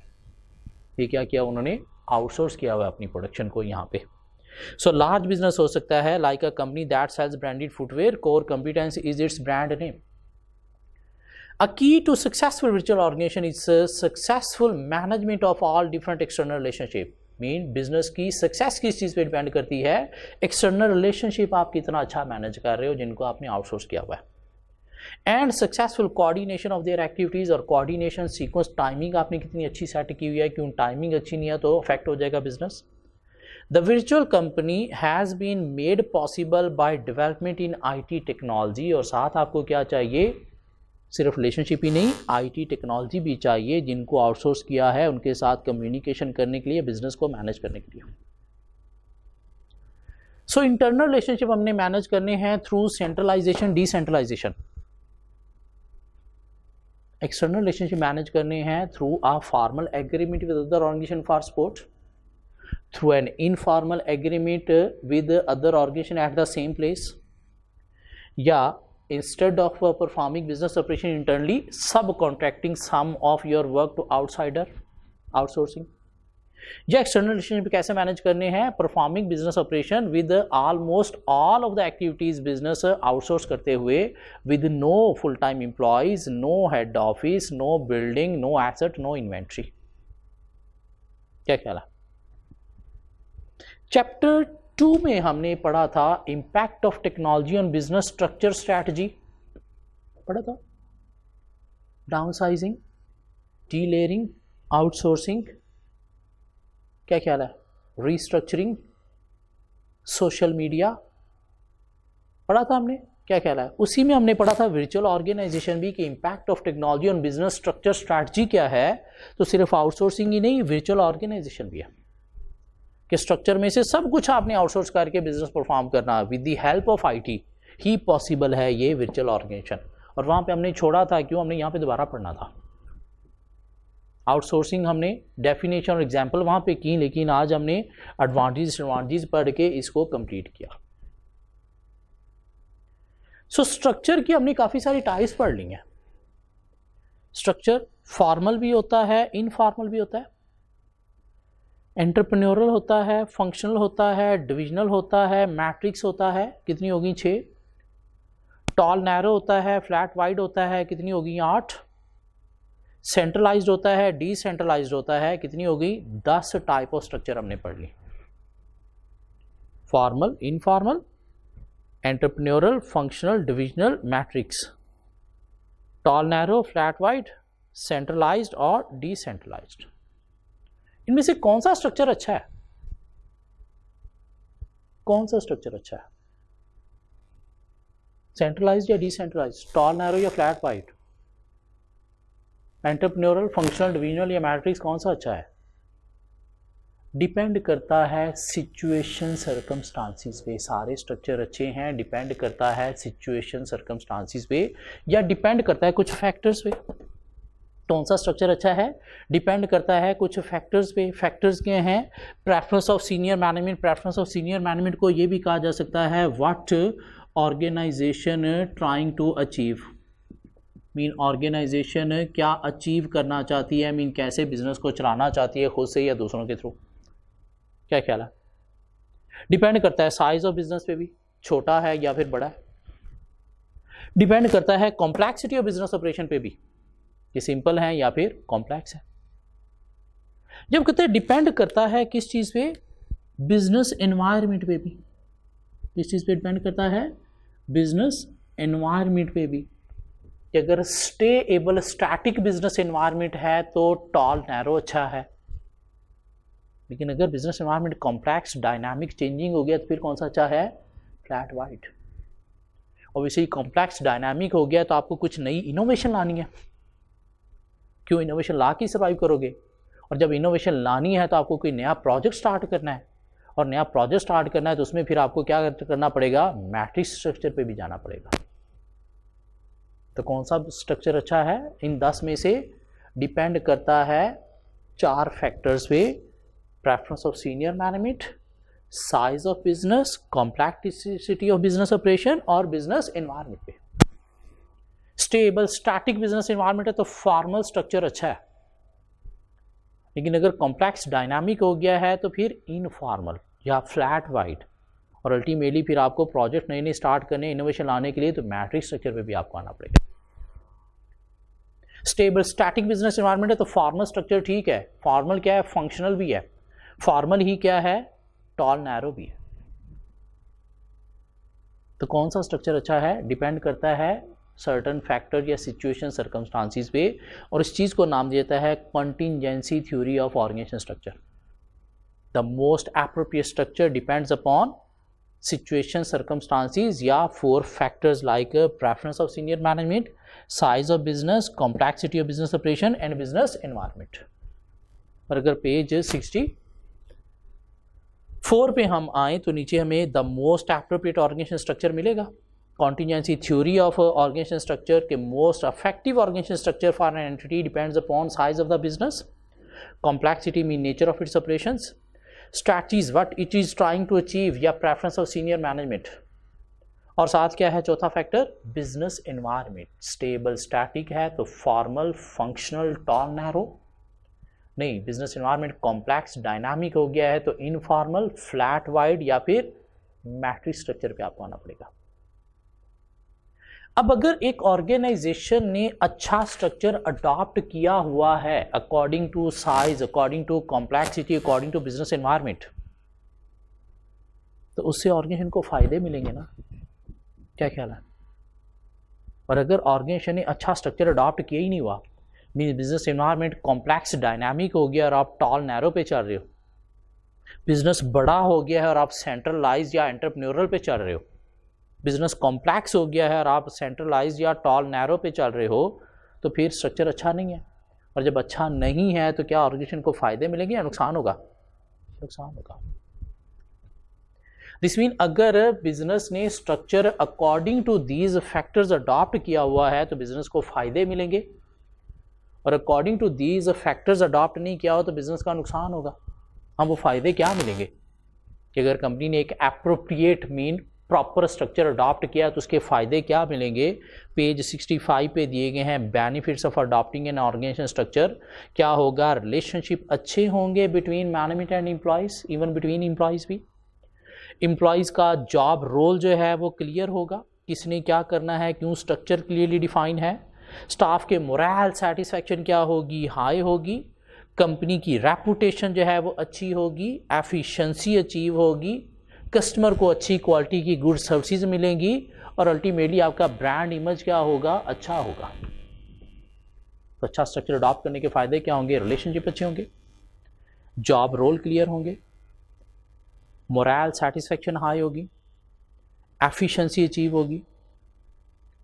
Speaker 1: ये क्या किया उन्होंने आउटसोर्स किया हुआ अपनी प्रोडक्शन को यहाँ पे सो लार्ज बिजनेस हो सकता है like a company that sells branded footwear core competence is its brand name a key to successful virtual organisation is successful management of all different external relationship mean business की success किस चीज़ पे depend करती है external relationship आप कितना अच्छा manage कर रहे हो जिनको आपने आउटसोर्स किया हुआ है and successful coordination of their activities और कोऑर्डिनेशन सीक्वेंस टाइमिंग आपने कितनी अच्छी सेट की हुई है क्यों टाइमिंग अच्छी नहीं है तो अफेक्ट हो जाएगा business the virtual company has been made possible by development in IT technology और साथ आपको क्या चाहिए सिर्फ रिलेशनशिप ही नहीं आईटी टेक्नोलॉजी भी चाहिए जिनको आउटसोर्स किया है उनके साथ कम्युनिकेशन करने के लिए बिजनेस को मैनेज करने के लिए सो इंटरनल रिलेशनशिप हमने मैनेज करने हैं through centralisation decentralisation external relationship manage करने हैं through a formal agreement with other organisation for support through an informal agreement with other organisation at the same place या instead of performing business operation internally subcontracting some of your work to outsider outsourcing जो external relationship कैसे manage करने हैं performing business operation with almost all of the activities business outsource करते हुए with no full time employees no head office no building no asset no inventory क्या ख्याल chapter two में हमने पढ़ा था impact of technology on business structure strategy पढ़ा था downsizing delayering outsourcing क्या ख्याल है रीस्ट्रक्चरिंग सोशल मीडिया पढ़ा था हमने क्या ख्याल है उसी में हमने पढ़ा था वर्चुअल ऑर्गेनाइजेशन भी कि impact of technology on business structure strategy क्या है तो सिर्फ आउटसोर्सिंग ही नहीं वर्चुअल ऑर्गेनाइजेशन भी है कि स्ट्रक्चर में से सब कुछ आपने आउटसोर्स करके बिजनेस परफॉर्म करना with the help of IT ही पॉसिबल है ये वर्चुअल ऑर्गेनाइजेशन और वहाँ पे हमने छोड़ा था क्यों हमने यहाँ पे दोबारा पढ़ना था आउटसोर्सिंग हमने डेफिनेशन और एग्जाम्पल वहाँ पे की लेकिन आज हमने एडवांटेज डिसएडवांटेज पढ़ के इसको कंप्लीट किया सो so, स्ट्रक्चर की हमने काफ़ी सारी टाइप्स पढ़ ली हैं स्ट्रक्चर फॉर्मल भी होता है इनफॉर्मल भी होता है एंटरप्रेन्योरल होता है फंक्शनल होता है डिविजनल होता है मैट्रिक्स होता है कितनी होगी छः टॉल नैरो होता है फ्लैट वाइड होता है कितनी होगी आठ सेंट्रलाइज होता है डिसेंट्रलाइज होता है कितनी होगी दस टाइप ऑफ स्ट्रक्चर हमने पढ़ ली formal informal entrepreneurial functional divisional matrix tall narrow flat wide centralised और डिसेंट्रलाइज्ड इनमें से कौन सा स्ट्रक्चर अच्छा है कौन सा स्ट्रक्चर अच्छा है सेंट्रलाइज्ड या डिसेंट्रलाइज्ड टॉल नैरो या flat wide entrepreneurial functional divisional या मैट्रिक्स कौन सा अच्छा है डिपेंड करता है सिचुएशन सर्कमस्टांसिस पे सारे स्ट्रक्चर अच्छे हैं डिपेंड करता है सिचुएशन सर्कमस्टांसिस पे या डिपेंड करता है कुछ फैक्टर्स पे कौन सा स्ट्रक्चर अच्छा है डिपेंड करता है कुछ फैक्टर्स पे फैक्टर्स क्या हैं preference of senior management preference of senior management को ये भी कहा जा सकता है what organisation trying to achieve mean organisation क्या अचीव करना चाहती है मीन कैसे बिजनेस को चलाना चाहती है खुद से या दूसरों के थ्रू क्या ख्याल है डिपेंड करता है साइज ऑफ बिजनेस पे भी छोटा है या फिर बड़ा है डिपेंड करता है कॉम्प्लेक्सिटी ऑफ बिजनेस ऑपरेशन पे भी कि सिंपल है या फिर कॉम्प्लेक्स है जब कहते हैं डिपेंड करता है किस चीज़ पे बिजनेस एनवायरमेंट पे भी किस चीज़ पे डिपेंड करता है बिजनेस एनवायरमेंट पे भी अगर stable static business environment है तो टॉल नैरो अच्छा है लेकिन अगर business environment complex dynamic changing हो गया तो फिर कौन सा अच्छा है फ्लैट वाइट और वैसे ही कॉम्प्लेक्स डायनामिक हो गया तो आपको कुछ नई इनोवेशन लानी है क्यों इनोवेशन ला के सर्वाइव करोगे और जब इनोवेशन लानी है तो आपको कोई नया प्रोजेक्ट स्टार्ट करना है और नया प्रोजेक्ट स्टार्ट करना है तो उसमें फिर आपको क्या करना पड़ेगा मैट्रिक्स स्ट्रक्चर पे भी जाना पड़ेगा तो कौन सा स्ट्रक्चर अच्छा है इन दस में से डिपेंड करता है चार फैक्टर्स पे preference of senior management size of business complexity of business operation और बिजनेस इन्वायरमेंट पे स्टेबल स्टैटिक बिजनेस इन्वायरमेंट है तो फॉर्मल स्ट्रक्चर अच्छा है लेकिन अगर कॉम्प्लेक्स डायनामिक हो गया है तो फिर इनफॉर्मल या फ्लैट वाइड और अल्टीमेटली फिर आपको प्रोजेक्ट नए नए स्टार्ट करने इनोवेशन लाने के लिए तो मैट्रिक स्ट्रक्चर पर भी आपको आना पड़ेगा स्टेबल स्टैटिक बिजनेस इन्वायरमेंट है तो फॉर्मल स्ट्रक्चर ठीक है फॉर्मल क्या है फंक्शनल भी है फॉर्मल ही क्या है टॉल नैरो भी है तो कौन सा स्ट्रक्चर अच्छा है डिपेंड करता है सर्टन फैक्टर या सिचुएशन सर्कमस्टांसिस पे और इस चीज़ को नाम देता है contingency theory of organisation structure the most appropriate structure depends upon situation circumstances या four factors like preference of senior management size of business complexity of business operation and business environment और अगर पेज सिक्सटी फोर पे हम आए तो नीचे हमें the most appropriate organisation structure मिलेगा contingency theory of organisation structure के most effective organisation structure for an entity depends upon size of the business complexity mean nature of its operations strategies what it is trying to achieve या preference of senior management और साथ क्या है चौथा factor business environment stable static है तो formal functional tall narrow नहीं business environment complex dynamic हो गया है तो इनफॉर्मल फ्लैट वाइड या फिर मैट्रिक स्ट्रक्चर पे आपको आना पड़ेगा अब अगर एक ऑर्गेनाइजेशन ने अच्छा स्ट्रक्चर अडॉप्ट किया हुआ है according to size according to complexity according to business environment तो उससे ऑर्गेनाइजेशन को फ़ायदे मिलेंगे ना क्या ख्याल है और अगर ऑर्गेनाइजेशन ने अच्छा स्ट्रक्चर अडॉप्ट किया ही नहीं हुआ mean business environment complex dynamic हो गया और आप टॉल नैरो पे चल रहे हो बिजनेस बड़ा हो गया है और आप सेंट्रलाइज या एंटरप्रेन्योरल पे चल रहे हो बिजनेस कॉम्प्लेक्स हो गया है और आप सेंट्रलाइज या टॉल नैरो पे चल रहे हो तो फिर स्ट्रक्चर अच्छा नहीं है और जब अच्छा नहीं है तो क्या ऑर्गेनाइजेशन को फ़ायदे मिलेंगे या नुकसान होगा नुकसान होगा दिस मीन अगर बिजनेस ने structure according to these factors adopt किया हुआ है तो बिजनेस को फ़ायदे मिलेंगे और according to these factors adopt नहीं किया हो तो बिजनेस का नुकसान होगा हम हाँ, वो फ़ायदे क्या मिलेंगे कि अगर कंपनी ने एक appropriate mean proper structure adopt किया तो उसके फ़ायदे क्या मिलेंगे पेज 65 पे दिए गए हैं benefits of adopting an organisation structure क्या होगा रिलेशनशिप अच्छे होंगे between management and employees even between employees भी एम्प्लॉयज़ का जॉब रोल जो है वो क्लियर होगा किसने क्या करना है क्यों स्ट्रक्चर क्लियरली डिफाइन है स्टाफ के मोरल सेटिस्फेक्शन क्या होगी हाई होगी कंपनी की रेपुटेशन जो है वो अच्छी होगी एफिशिएंसी अचीव होगी कस्टमर को अच्छी क्वालिटी की गुड सर्विसेज मिलेंगी और अल्टीमेटली आपका ब्रांड इमेज क्या होगा अच्छा होगा तो अच्छा स्ट्रक्चर अडॉप्ट करने के फ़ायदे क्या होंगे रिलेशनशिप अच्छे होंगे जॉब रोल क्लियर होंगे मोरल सेटिस्फेक्शन हाई होगी एफिशिएंसी अचीव होगी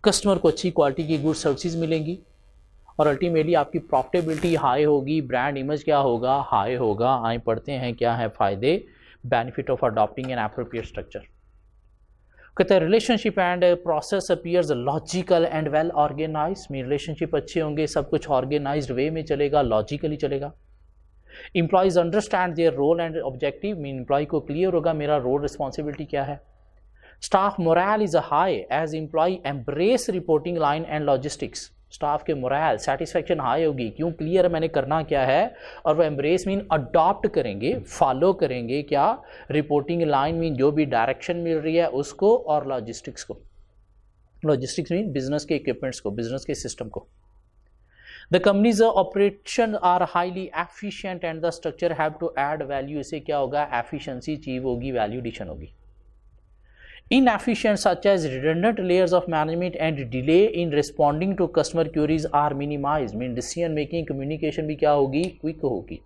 Speaker 1: कस्टमर को अच्छी क्वालिटी की गुड सर्विसेज मिलेंगी और अल्टीमेटली आपकी प्रॉफिटेबिलिटी हाई होगी ब्रांड इमेज क्या होगा हाई होगा आए पढ़ते हैं क्या है फ़ायदे benefit of adopting an appropriate structure. Okay, the relationship and process appears logical and well organized. मेरे relationship acche honge sab kuch organized way mein chalega logically chalega Employees understand their role and objective. mean employee ko clear hoga mera role responsibility kya hai Staff morale is high as employee embrace reporting line and logistics. Staff के morale satisfaction high होगी क्यों clear मैंने करना क्या है और वो embrace mean adopt करेंगे फॉलो करेंगे क्या रिपोर्टिंग लाइन मीन जो भी डायरेक्शन मिल रही है उसको और लॉजिस्टिक्स को लॉजिस्टिक्स मीन बिजनेस के इक्विपमेंट्स को बिजनेस के सिस्टम को the companies operation are highly efficient and the structure have to add value इसे क्या होगा एफिशियंसी चीव होगी वैल्यू होगी Inefficient such as redundant layers of management and delay in responding to customer queries are minimized. Mean decision making communication भी क्या होगी quick होगी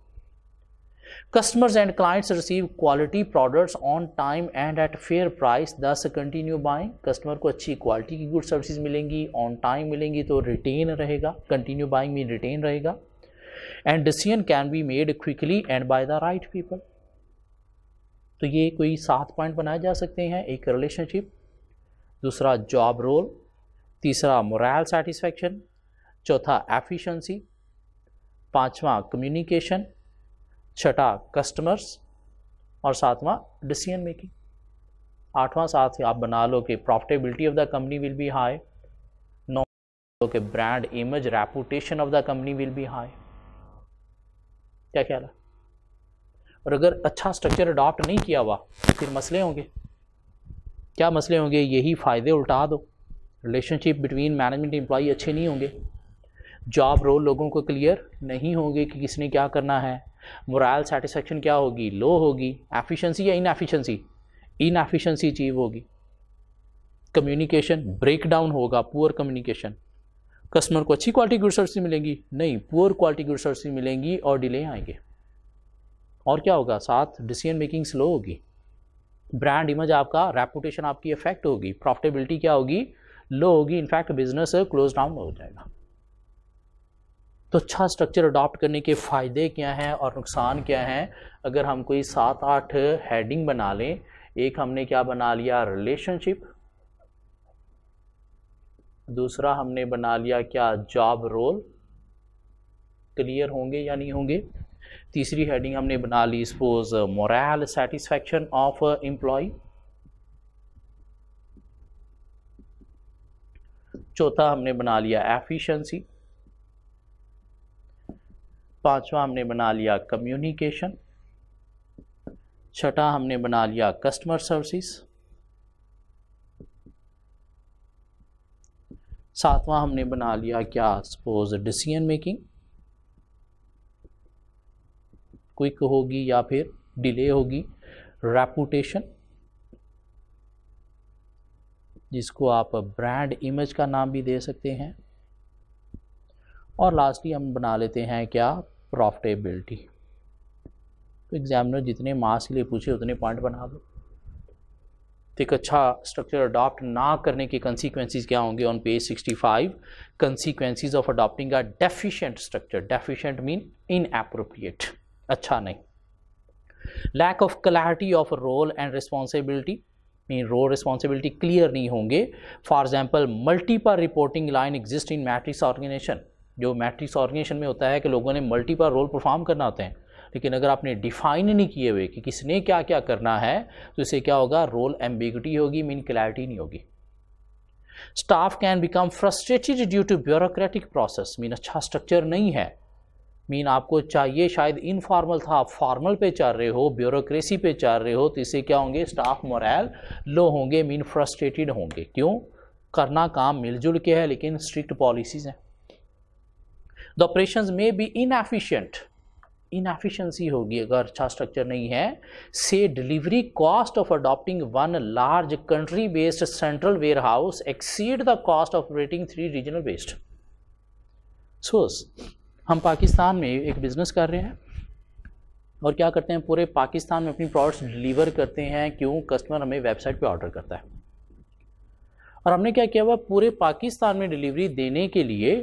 Speaker 1: Customers and clients receive quality products on time and at fair price, thus continue buying. Customer को अच्छी quality की good on time मिलेंगी to retain rahega. continue buying mean retain rahega. and decision can be made quickly and by the right people. तो ये कोई सात point बनाए जा सकते हैं एक रिलेशनशिप दूसरा जॉब रोल तीसरा मोरल सेटिस्फैक्शन चौथा एफिशिएंसी पांचवा कम्युनिकेशन छठा कस्टमर्स और सातवां डिसीजन मेकिंग आठवां साथ आप बना लो कि profitability of the company will be high नौ लो कि brand image reputation of the company will be high क्या ख्याल है और अगर अच्छा स्ट्रक्चर अडॉप्ट नहीं किया हुआ फिर मसले होंगे क्या मसले होंगे यही फ़ायदे उल्टा दो रिलेशनशिप बिटवीन मैनेजमेंट एम्प्लॉई अच्छे नहीं होंगे जॉब रोल लोगों को क्लियर नहीं होंगे कि किसने क्या करना है मोरल सेटिस्फेक्शन क्या होगी लो होगी एफिशिएंसी या इनएफिशिएंसी इनएफिशिएंसी अचीव होगी कम्युनिकेशन ब्रेकडाउन होगा पुअर कम्युनिकेशन कस्टमर को अच्छी क्वालिटी गुड सर्विस मिलेंगी नहीं पुअर क्वालिटी गुड सर्विस मिलेंगी और डिले आएंगे और क्या होगा साथ डिसीजन मेकिंग स्लो होगी ब्रांड इमेज आपका रेपुटेशन आपकी इफेक्ट होगी प्रॉफिटेबिलिटी क्या होगी लो होगी इनफैक्ट बिजनेस क्लोज डाउन हो जाएगा तो अच्छा स्ट्रक्चर अडॉप्ट करने के फ़ायदे क्या हैं और नुकसान क्या हैं अगर हम कोई सात आठ हेडिंग बना लें एक हमने क्या बना लिया रिलेशनशिप दूसरा हमने बना लिया क्या जॉब रोल क्लियर होंगे या नहीं होंगे तीसरी हेडिंग हमने बना ली suppose morale satisfaction of employee चौथा हमने बना लिया एफिशिएंसी पांचवा हमने बना लिया कम्युनिकेशन छठा हमने बना लिया कस्टमर सर्विस सातवां हमने बना लिया क्या सपोज डिसीजन मेकिंग क्विक होगी या फिर डिले होगी रेपुटेशन जिसको आप ब्रांड इमेज का नाम भी दे सकते हैं और लास्टली हम बना लेते हैं क्या प्रॉफिटेबिलिटी तो एग्जामिनर जितने मार्क्स के लिए पूछे उतने पॉइंट बना दो तो एक अच्छा स्ट्रक्चर अडॉप्ट ना करने के कंसिक्वेंसिस क्या होंगे on page 65 consequences of adopting a deficient structure deficient mean inappropriate अच्छा नहीं lack of clarity of role and responsibility mean role responsibility clear नहीं होंगे for example multiple reporting line exist in matrix organisation जो matrix organisation में होता है कि लोगों ने मल्टीपल रोल परफॉर्म करना होते हैं लेकिन अगर आपने डिफाइन नहीं किए हुए कि किसने क्या क्या करना है तो इसे क्या होगा रोल एम्बिगिटी होगी मीन क्लैरिटी नहीं होगी staff can become frustrated due to bureaucratic process mean अच्छा स्ट्रक्चर नहीं है मीन आपको चाहिए शायद इनफॉर्मल था आप फॉर्मल पे चल रहे हो ब्यूरोक्रेसी पे चल रहे हो तो इससे क्या होंगे स्टाफ मोरल लो होंगे मीन फ्रस्ट्रेटेड होंगे क्यों करना काम मिलजुल के है लेकिन स्ट्रिक्ट पॉलिसीज हैं द ऑपरेशन में बी इनएफिशियंट इनएफिशिएंसी होगी अगर अच्छा स्ट्रक्चर नहीं है से delivery cost of adopting one large country based central warehouse exceed the cost of operating three regional based सोस हम पाकिस्तान में एक बिज़नेस कर रहे हैं और क्या करते हैं पूरे पाकिस्तान में अपनी प्रोडक्ट्स डिलीवर करते हैं क्यों कस्टमर हमें वेबसाइट पे ऑर्डर करता है और हमने क्या किया हुआ पूरे पाकिस्तान में डिलीवरी देने के लिए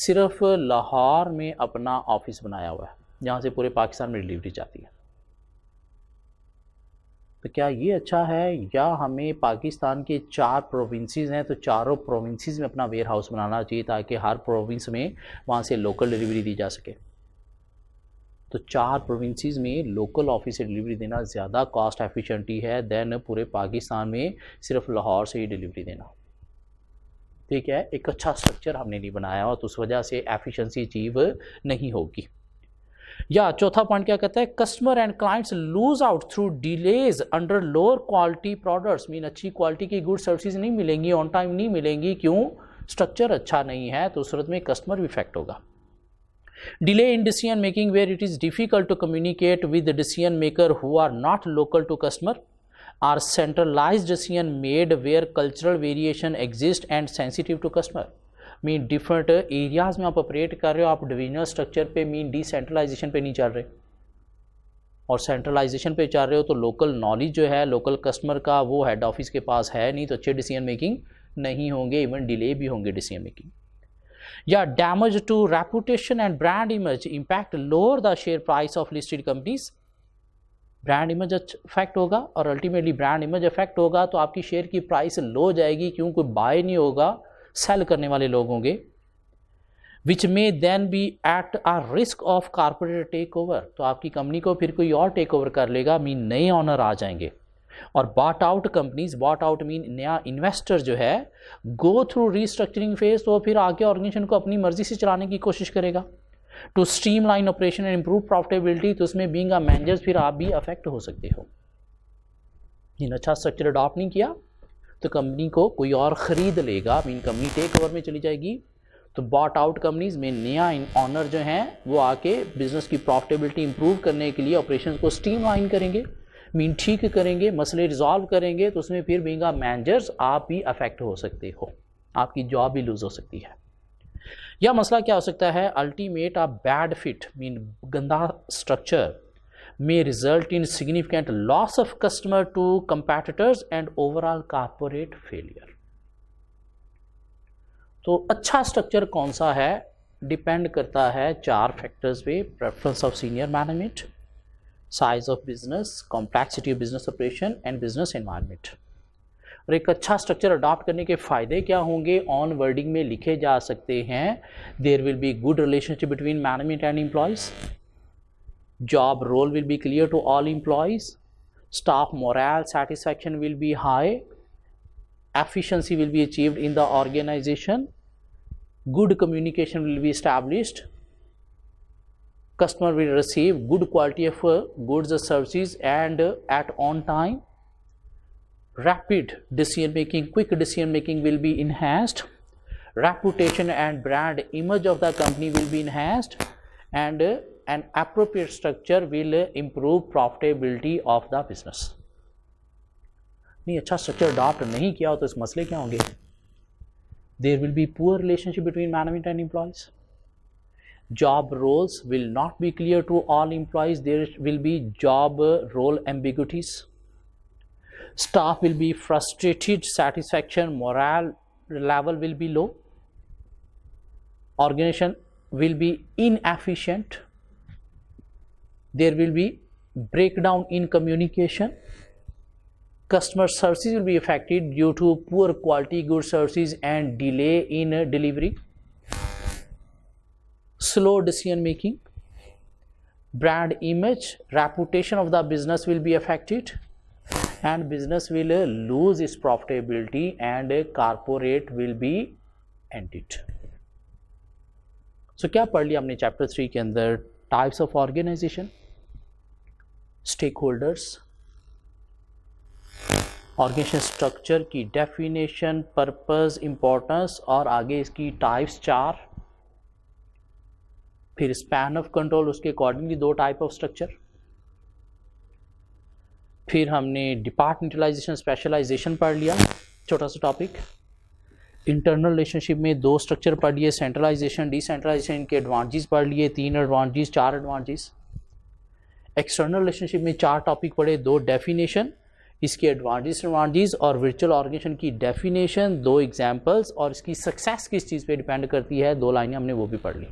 Speaker 1: सिर्फ लाहौर में अपना ऑफिस बनाया हुआ है जहाँ से पूरे पाकिस्तान में डिलीवरी जाती है तो क्या ये अच्छा है या हमें पाकिस्तान के चार प्रोविंसेस हैं तो चारों प्रोविंसेस में अपना वेयर हाउस बनाना चाहिए ताकि हर प्रोविंस में वहाँ से लोकल डिलीवरी दी जा सके तो चार प्रोविंसेस में लोकल ऑफिस से डिलीवरी देना ज़्यादा कॉस्ट एफिशिएंटी है देन पूरे पाकिस्तान में सिर्फ लाहौर से ही डिलीवरी देना ठीक है एक अच्छा स्ट्रक्चर हमने नहीं बनाया और तो उस वजह से एफिशिएंसी अचीव नहीं होगी या चौथा पॉइंट क्या कहता है customer and clients lose out through delays under lower quality products mean अच्छी क्वालिटी की गुड सर्विसेज नहीं मिलेंगी ऑन टाइम नहीं मिलेंगी क्यों स्ट्रक्चर अच्छा नहीं है तो सूरत में कस्टमर इफेक्ट होगा delay in decision making where it is difficult to communicate with decision maker who are not local to customer are centralise decision made where cultural variation exist and sensitive to customer mean different areas में आप operate कर रहे हो आप divisional structure पे mean decentralisation पे नहीं चल रहे और सेंट्रलाइजेशन पे चल रहे हो तो लोकल नॉलेज जो है लोकल कस्टमर का वो हेड ऑफिस के पास है नहीं तो अच्छे डिसीजन मेकिंग नहीं होंगे इवन डिले भी होंगे डिसीजन मेकिंग या damage to reputation and brand image impact lower the share price of listed companies brand image affect होगा और अल्टीमेटली ब्रांड इमेज अफेक्ट होगा तो आपकी शेयर की प्राइस लो जाएगी क्योंकि बाय नहीं होगा सेल करने वाले लोग होंगे which may then be at a risk of corporate takeover तो आपकी कंपनी को फिर कोई और टेक ओवर कर लेगा मीन नए ऑनर आ जाएंगे और bought out companies bought out mean नया इन्वेस्टर जो है गो थ्रू रीस्ट्रक्चरिंग फेज तो फिर आगे ऑर्गेनाइजेशन को अपनी मर्जी से चलाने की कोशिश करेगा to streamline operation and improve profitability तो उसमें बींग अ मैनेजर फिर आप भी अफेक्ट हो सकते हो इन अच्छा स्ट्रक्चर अडॉप्ट नहीं किया तो कंपनी को कोई और ख़रीद लेगा मीन कंपनी टेक ओवर में चली जाएगी तो बॉट आउट कंपनीज में नया इन ऑनर जो हैं वो आके बिज़नेस की प्रॉफिटेबिलिटी इंप्रूव करने के लिए ऑपरेशन को स्टीम लाइन करेंगे मीन ठीक करेंगे मसले रिजॉल्व करेंगे तो उसमें फिर बींगा मैनेजर्स आप भी अफेक्ट हो सकते हो आपकी जॉब भी लूज़ हो सकती है या मसला क्या हो सकता है अल्टीमेट आप बैड फिट मीन गंदा structure may result in significant loss of customer to competitors and overall corporate failure. तो अच्छा स्ट्रक्चर कौन सा है डिपेंड करता है चार फैक्टर्स पे preference of senior management size of business complexity of business operation and business environment और एक अच्छा स्ट्रक्चर अडॉप्ट करने के फ़ायदे क्या होंगे ऑन वर्डिंग में लिखे जा सकते हैं there will be good relationship between management and employees Job role will be clear to all employees. Staff morale satisfaction will be high. Efficiency will be achieved in the organization. Good communication will be established. Customer will receive good quality of uh, goods or services and uh, at on time. Rapid decision making, quick decision making will be enhanced reputation and brand image of the company will be enhanced and uh, an appropriate structure will improve profitability of the business. नहीं अच्छा structure adopt नहीं किया हो तो इस मसले क्या होंगे There will be poor relationship between management and employees. job roles will not be clear to all employees there will be job role ambiguities staff will be frustrated satisfaction morale level will be low organization will be inefficient there will be breakdown in communication customer services will be affected due to poor quality good services and delay in uh, delivery slow decision making brand image reputation of the business will be affected and business will uh, lose its profitability and a uh, corporate will be ended so क्या पढ़ लिया हमने chapter three के अंदर types of stakeholders organisation structure की definition purpose importance और आगे इसकी टाइप्स चार फिर स्पैन ऑफ कंट्रोल उसके अकॉर्डिंगली दो टाइप ऑफ स्ट्रक्चर फिर हमने डिपार्टमेंटलाइजेशन स्पेशलाइजेशन पढ़ लिया छोटा सा टॉपिक इंटरनल रिलेशनशिप में दो स्ट्रक्चर पढ़ लिए सेंट्रलाइजेशन डिसेंट्रलाइजेशन के एडवांटेज पढ़ लिए तीन एडवांटेज चार एडवांटेज एक्सटर्नल रिलेशनशिप में चार टॉपिक पढ़े दो डेफिनेशन इसके एडवांटेज एडवांटेज और वर्चुअल ऑर्गेनाइजेशन की डेफिनेशन दो एग्जाम्पल्स और इसकी सक्सेस किस चीज़ पे डिपेंड करती है दो लाइनें हमने वो भी पढ़ ली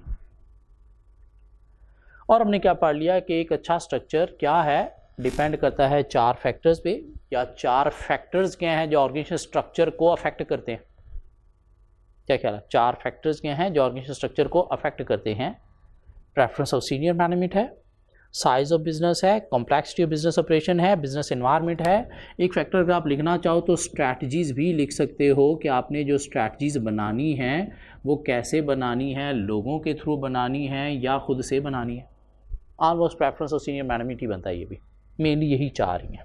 Speaker 1: और हमने क्या पढ़ लिया कि एक अच्छा स्ट्रक्चर क्या है डिपेंड करता है चार फैक्टर्स पे या चार फैक्टर्स क्या हैं जो ऑर्गेनाइजेशन स्ट्रक्चर को अफेक्ट करते हैं क्या ख्याल है चार फैक्टर्स क्या हैं जो ऑर्गेनाइजेशन स्ट्रक्चर को अफेक्ट करते हैं प्रेफरेंस ऑफ सीनियर मैनेजमेंट है साइज ऑफ बिजनेस है कॉम्प्लेक्सिटी ऑफ बिजनेस ऑपरेशन है बिजनेस इन्वायरमेंट है एक फैक्टर अगर आप लिखना चाहो तो स्ट्रैटजीज़ भी लिख सकते हो कि आपने जो स्ट्रैटजीज़ बनानी हैं वो कैसे बनानी है लोगों के थ्रू बनानी है या खुद से बनानी है almost preference of senior management बनता है ये भी मेनली यही चाह रही हैं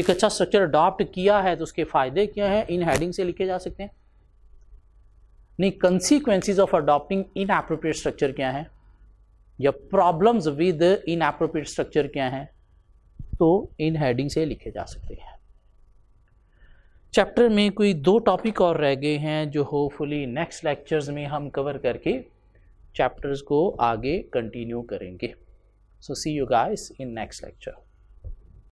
Speaker 1: एक अच्छा स्ट्रक्चर अडॉप्ट किया है तो उसके फ़ायदे क्या हैं इन हेडिंग से लिखे जा सकते हैं नहीं consequences of adopting inappropriate structure क्या है या problems with in inappropriate structure क्या हैं तो इन हेडिंग से लिखे जा सकते हैं चैप्टर में कोई दो टॉपिक और रह गए हैं जो होपफुली नेक्स्ट लेक्चर्स में हम कवर करके चैप्टर्स को आगे कंटिन्यू करेंगे so see you guys in next lecture